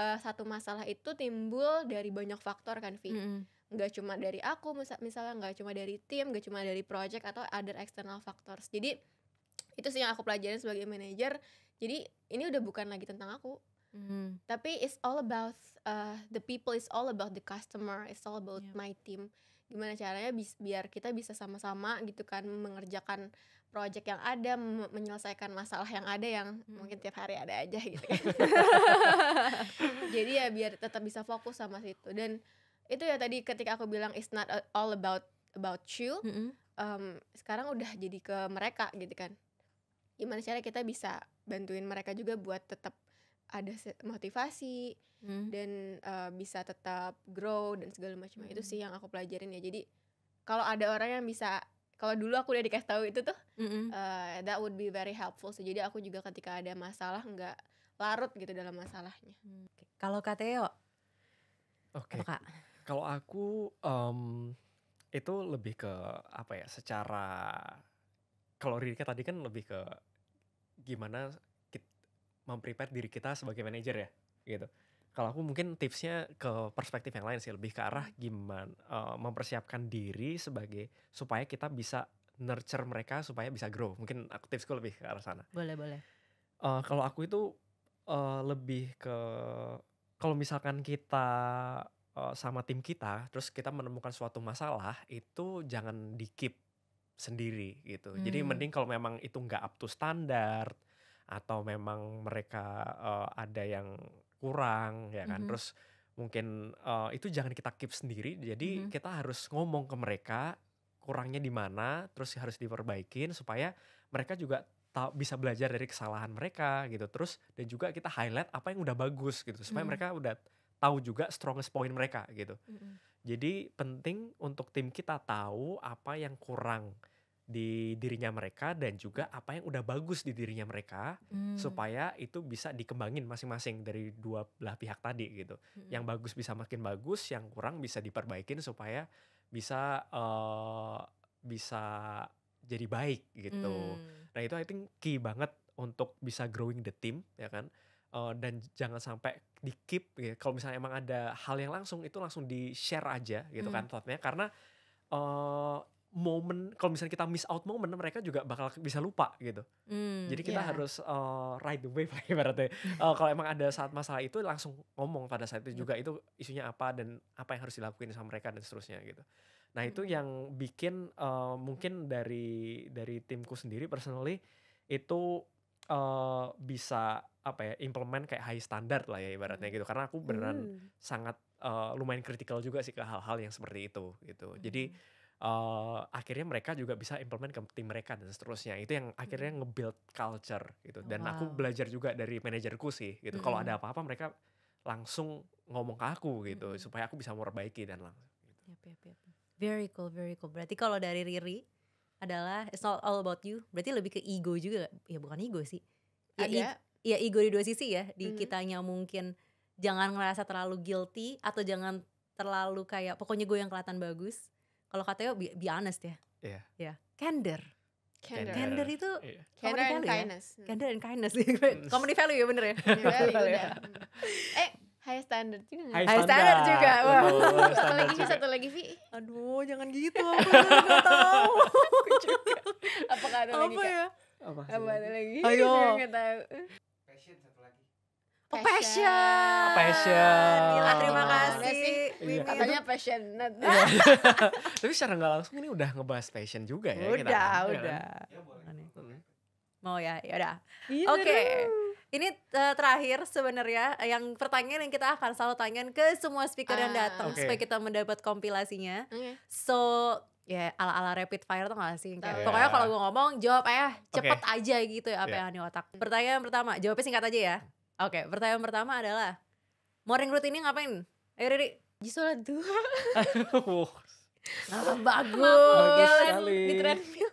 uh, satu masalah itu timbul dari banyak faktor kan Vi mm -hmm. nggak cuma dari aku misalnya nggak cuma dari tim nggak cuma dari project atau other external factors jadi itu sih yang aku pelajarin sebagai manajer jadi ini udah bukan lagi tentang aku hmm. Tapi it's all about uh, the people, it's all about the customer, it's all about yeah. my team. Gimana caranya bi biar kita bisa sama-sama gitu kan mengerjakan project yang ada, menyelesaikan masalah yang ada yang hmm. mungkin tiap hari ada aja gitu kan. Jadi ya biar tetap bisa fokus sama situ. Dan itu ya tadi ketika aku bilang it's not all about about you. Mm -hmm. um, sekarang udah jadi ke mereka gitu kan gimana cara kita bisa bantuin mereka juga buat tetap ada motivasi hmm. dan uh, bisa tetap grow dan segala macam hmm. itu sih yang aku pelajarin ya jadi kalau ada orang yang bisa kalau dulu aku udah dikasih tahu itu tuh mm -hmm. uh, that would be very helpful so, jadi aku juga ketika ada masalah nggak larut gitu dalam masalahnya hmm, kalau Kateo oke okay. kalau aku um, itu lebih ke apa ya secara kalau Ririka tadi kan lebih ke gimana kita memprepare diri kita sebagai manajer ya gitu. Kalau aku mungkin tipsnya ke perspektif yang lain sih lebih ke arah gimana uh, mempersiapkan diri sebagai supaya kita bisa nurture mereka supaya bisa grow. Mungkin aku tipsku lebih ke arah sana. Boleh boleh. Uh, kalau aku itu uh, lebih ke kalau misalkan kita uh, sama tim kita terus kita menemukan suatu masalah itu jangan di keep sendiri gitu. Hmm. Jadi mending kalau memang itu nggak up to standar atau memang mereka uh, ada yang kurang ya kan. -hmm. Terus mungkin uh, itu jangan kita keep sendiri. Jadi -hmm. kita harus ngomong ke mereka kurangnya di mana, terus harus diperbaikin supaya mereka juga tahu bisa belajar dari kesalahan mereka gitu. Terus dan juga kita highlight apa yang udah bagus gitu supaya -hmm. mereka udah tahu juga strongest point mereka gitu. -hmm. Jadi penting untuk tim kita tahu apa yang kurang di dirinya mereka dan juga apa yang udah bagus di dirinya mereka hmm. supaya itu bisa dikembangin masing-masing dari dua belah pihak tadi gitu. Hmm. Yang bagus bisa makin bagus, yang kurang bisa diperbaikin supaya bisa uh, bisa jadi baik gitu. Hmm. Nah, itu I think key banget untuk bisa growing the team ya kan uh, dan jangan sampai di keep gitu. Kalau misalnya emang ada hal yang langsung itu langsung di share aja gitu kan hmm. kan thoughtnya karena uh, momen kalau misalnya kita miss out momen mereka juga bakal bisa lupa gitu. hmm, Jadi kita yeah. harus uh, ride the wave lah ibaratnya. uh, kalau emang ada saat masalah itu langsung ngomong pada saat itu juga iya. itu isunya apa dan apa yang harus dilakuin sama mereka dan seterusnya gitu. Nah, itu hmm. yang bikin uh, mungkin dari dari timku sendiri personally itu uh, bisa apa ya implement kayak high standard lah ya ibaratnya gitu karena aku beneran hmm. sangat uh, lumayan kritikal juga sih ke hal-hal yang seperti itu gitu hmm. jadi uh, akhirnya mereka juga bisa implement ke tim mereka dan seterusnya itu yang akhirnya hmm. nge-build culture gitu dan wow. aku belajar juga dari manajerku sih gitu hmm. kalau ada hmm. apa-apa mereka langsung ngomong ke aku gitu hmm. supaya aku bisa memperbaiki dan langsung gitu. yep, yep, yep. very cool very cool berarti kalau dari Riri adalah it's not all about you berarti lebih ke ego juga ya bukan ego sih ya, ada ya ego di dua sisi ya di hmm kitanya mungkin jangan ngerasa terlalu guilty atau jangan terlalu kayak pokoknya gue yang kelihatan bagus kalau katanya be, be honest ya iya. ya yeah. yeah. candor Kender itu yeah. Iya. and value ya. kindness. Ya? and kindness. Hmm. comedy value ya bener ya. value, ya. eh, high standard juga. High, standard, juga. Wah. Wow. Oh, satu lagi Vi, satu lagi Vi. Aduh, jangan gitu. Aku nggak tahu. Apakah ada Apa lagi? Ya? Apa ya? Kak? Apa, Apa ada lagi? Ayo passion. Oh, passion. passion. Gila, terima kasih. Iya. katanya passionate. Iya. Tapi secara nggak langsung ini udah ngebahas passion juga ya. Udah, kita, udah. kan? Iya kan? Ya, hmm. Mau ya, ya udah. Iya, oke. Okay. Ini uh, terakhir sebenarnya yang pertanyaan yang kita akan selalu tanyain ke semua speaker ah. yang datang okay. supaya kita mendapat kompilasinya. Okay. So ya yeah, ala-ala rapid fire tuh gak sih kayak, yeah. pokoknya kalau gue ngomong jawab aja eh, cepet okay. aja gitu ya apa yeah. yang di otak pertanyaan pertama jawabnya singkat aja ya Oke, okay, pertanyaan pertama adalah morning routine ini ngapain? Ayo Riri. Di lah dua. Nah, bagus. Bagus kan sekali. Di treadmill.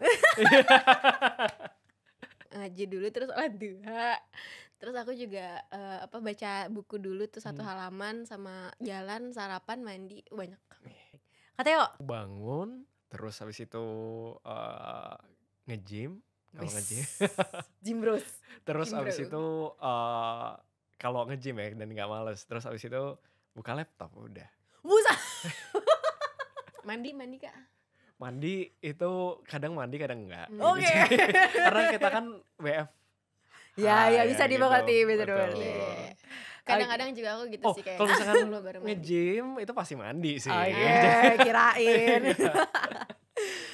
Ngaji dulu terus olah dua. Terus aku juga uh, apa baca buku dulu tuh satu hmm. halaman sama jalan, sarapan, mandi, banyak. Kata yuk. Bangun, terus habis itu uh, nge-gym, kalau nge-gym. Gym bros. Terus Gym abis bro. itu uh, kalau nge-gym ya dan nggak males. Terus abis itu buka laptop udah. Busa. mandi mandi kak. Mandi itu kadang mandi kadang enggak. Oke. Okay. Karena kita kan WF. Ya, ah, ya, ya bisa gitu. dimengerti, bisa dimengerti. Iya. Kadang-kadang juga aku gitu oh, sih kayak kalau misalkan nge-gym itu pasti mandi sih. Oh, yeah, kirain. Iya.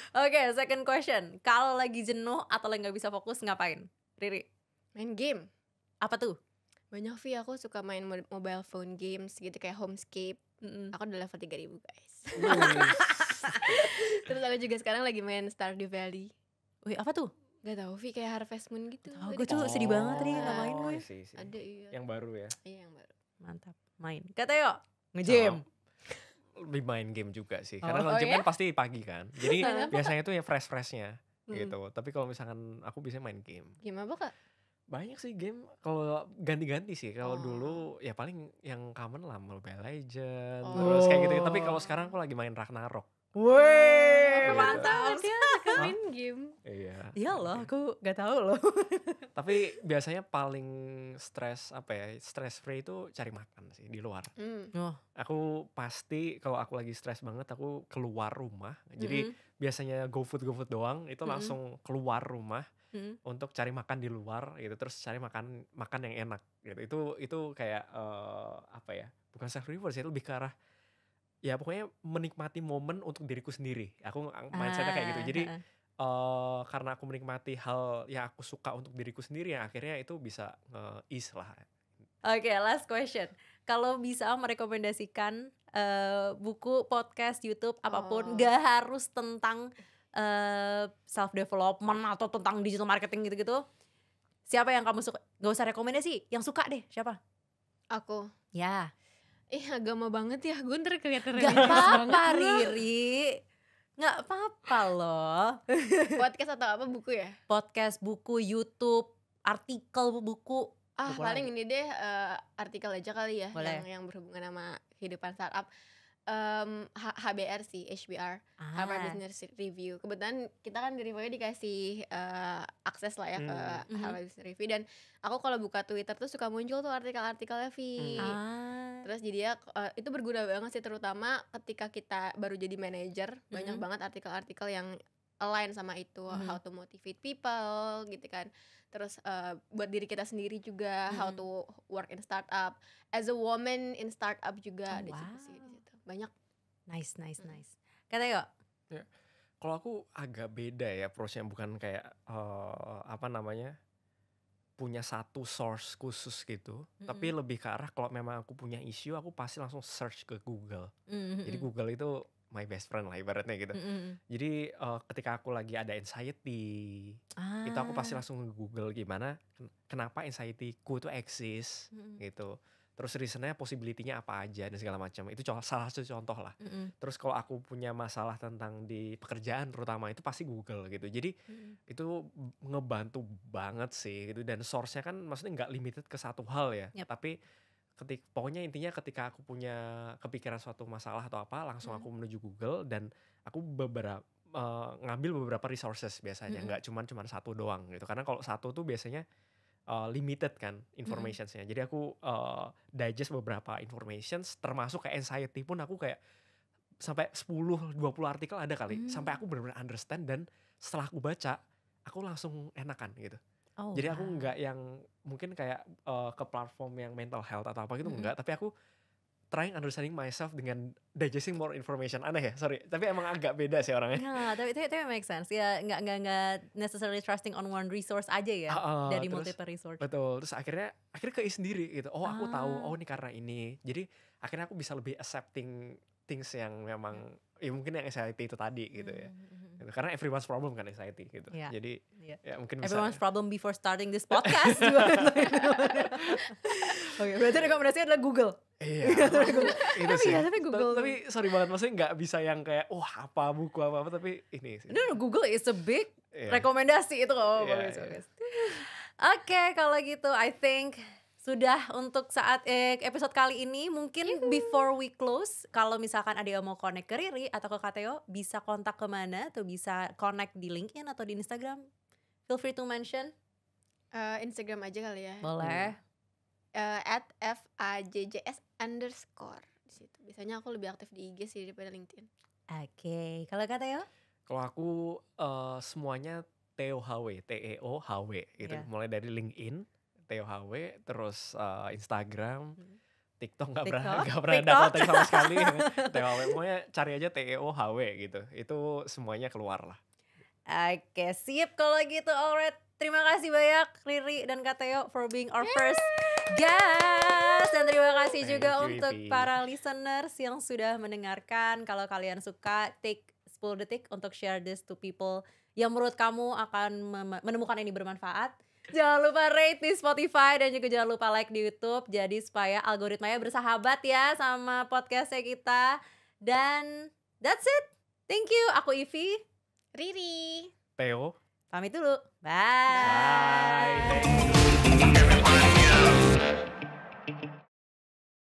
Oke, okay, second question. Kalau lagi jenuh atau lagi nggak bisa fokus ngapain? Riri? Main game. Apa tuh? Banyak Vi, aku suka main mobile phone games gitu kayak Homescape. Mm hmm Aku udah level 3000, guys. Terus aku juga sekarang lagi main Stardew Valley. Wih, apa tuh? Gak tau Vi kayak Harvest Moon gitu. Tahu gue tuh sedih banget nih oh, nggak main gue. Ada iya. Yang baru ya. Iya, yang baru. Mantap. Main. Kata yuk, nge-gym. Oh lebih main game juga sih. Karena oh, oh, kan pasti pagi kan. Jadi biasanya tuh ya fresh-freshnya hmm. gitu. Tapi kalau misalkan aku bisa main game. Game apa kak? Banyak sih game. Kalau ganti-ganti sih. Kalau oh. dulu ya paling yang common lah Mobile Legends. Oh. Terus kayak gitu. Tapi oh. kalau sekarang aku lagi main Ragnarok. Wih, mantap. Gitu main game. Iya. Iya loh, aku gak tahu loh. Tapi biasanya paling stres apa ya? stress free itu cari makan sih di luar. Mm. Oh. Aku pasti kalau aku lagi stres banget aku keluar rumah. Jadi mm -hmm. biasanya go food doang itu mm langsung keluar rumah mm untuk cari makan di luar gitu. Terus cari makan makan yang enak gitu. Itu itu kayak uh, apa ya? Bukan self reward sih, lebih ke arah ya pokoknya menikmati momen untuk diriku sendiri. Aku mindsetnya kayak gitu. Ah, Jadi uh, karena aku menikmati hal yang aku suka untuk diriku sendiri, ya akhirnya itu bisa uh, ease lah. Oke, okay, last question. Kalau bisa merekomendasikan uh, buku, podcast, YouTube, apapun, oh. gak harus tentang uh, eh, self development atau tentang digital marketing gitu-gitu. Siapa yang kamu suka? Gak usah rekomendasi, yang suka deh. Siapa? Aku. Ya. Yeah Ih eh, agama banget ya Gue Gunter kelihatan Gak apa-apa Riri Gak apa-apa loh Podcast atau apa buku ya? Podcast, buku, Youtube, artikel, buku Ah buku paling ini deh uh, artikel aja kali ya Yang, yang berhubungan sama kehidupan startup um, HBR sih HBR ah. Harvard Business Review kebetulan kita kan dari Voya dikasih uh, akses lah ya hmm. ke mm Harvard Business Review dan aku kalau buka Twitter tuh suka muncul tuh artikel-artikelnya Vi hmm. ah. terus jadi ya uh, itu berguna banget sih terutama ketika kita baru jadi manajer hmm banyak mhm. banget artikel-artikel yang align sama itu -hmm. how to motivate people gitu kan terus uh, buat diri kita sendiri juga -hmm. how mhm. to work in startup as a woman in startup juga oh, ada wow. sih banyak nice nice mm. nice kata yuk ya. kalau aku agak beda ya prosesnya bukan kayak uh, apa namanya punya satu source khusus gitu, mm-hmm. tapi lebih ke arah kalau memang aku punya isu, aku pasti langsung search ke Google. Mm-hmm. Jadi Google itu my best friend lah ibaratnya gitu. Mm-hmm. Jadi uh, ketika aku lagi ada anxiety, ah. itu aku pasti langsung ke Google gimana, kenapa anxiety ku itu eksis mm-hmm. gitu terus reasonnya possibility-nya apa aja dan segala macam itu salah satu contoh lah mm -hmm. terus kalau aku punya masalah tentang di pekerjaan terutama itu pasti Google gitu jadi mm -hmm. itu ngebantu banget sih gitu dan source-nya kan maksudnya nggak limited ke satu hal ya yep. tapi ketik pokoknya intinya ketika aku punya kepikiran suatu masalah atau apa langsung mm -hmm. aku menuju Google dan aku beberapa Uh, eh, ngambil beberapa resources biasanya nggak mm -hmm. cuma cuman satu doang gitu karena kalau satu tuh biasanya uh, limited kan informationsnya. Hmm. Jadi aku uh, digest beberapa informations termasuk kayak anxiety pun aku kayak sampai 10 20 artikel ada kali hmm. sampai aku benar-benar understand dan setelah aku baca aku langsung enakan gitu. Oh, Jadi aku nggak yang mungkin kayak uh, ke platform yang mental health atau apa gitu hmm. enggak, tapi aku trying understanding myself dengan digesting more information aneh ya sorry tapi emang agak beda sih orangnya Nah tapi tapi tapi make sense ya nggak nggak nggak necessarily trusting on one resource aja ya uh, uh, dari terus, multiple resource betul terus akhirnya akhirnya ke sendiri gitu oh aku ah. tahu oh ini karena ini jadi akhirnya aku bisa lebih accepting things yang memang ya mungkin yang anxiety itu tadi gitu ya mm-hmm. karena everyone's problem kan anxiety gitu yeah. jadi yeah. ya mungkin everyone's bisa, ya. problem before starting this podcast oke okay, berarti rekomendasinya adalah Google Iya. itu sih. Iya, tapi ya, Google. Tapi sorry banget maksudnya nggak bisa yang kayak wah apa buku apa apa tapi ini sih. No, no, Google is a big yeah. rekomendasi itu kok yeah, yeah. Oke, okay, kalau gitu I think sudah untuk saat eh, episode kali ini mungkin Yuhu. before we close kalau misalkan ada yang mau connect ke Riri atau ke Kateo bisa kontak kemana atau bisa connect di LinkedIn atau di Instagram feel free to mention uh, Instagram aja kali ya boleh hmm uh, at f a j j s underscore di situ. Biasanya aku lebih aktif di IG sih daripada LinkedIn. Oke, okay. kalau kata ya? Kalau aku uh, semuanya T O H W, T E O H W gitu. Yeah. Mulai dari LinkedIn, T O H W, terus uh, Instagram, hmm. TikTok nggak pernah nggak pernah dapat sama sekali. T O H W, pokoknya cari aja T e O H W gitu. Itu semuanya keluar lah. Oke, okay, sip kalau gitu. Alright, terima kasih banyak Riri dan Kateo for being our Yeay. first guys dan terima kasih Thank juga you, untuk para listeners yang sudah mendengarkan kalau kalian suka take 10 detik untuk share this to people yang menurut kamu akan menemukan ini bermanfaat Jangan lupa rate di Spotify dan juga jangan lupa like di YouTube jadi supaya algoritmanya bersahabat ya sama podcastnya kita. Dan that's it. Thank you. Aku Ivy, Riri, Theo. Pamit dulu. Bye. Bye. Bye.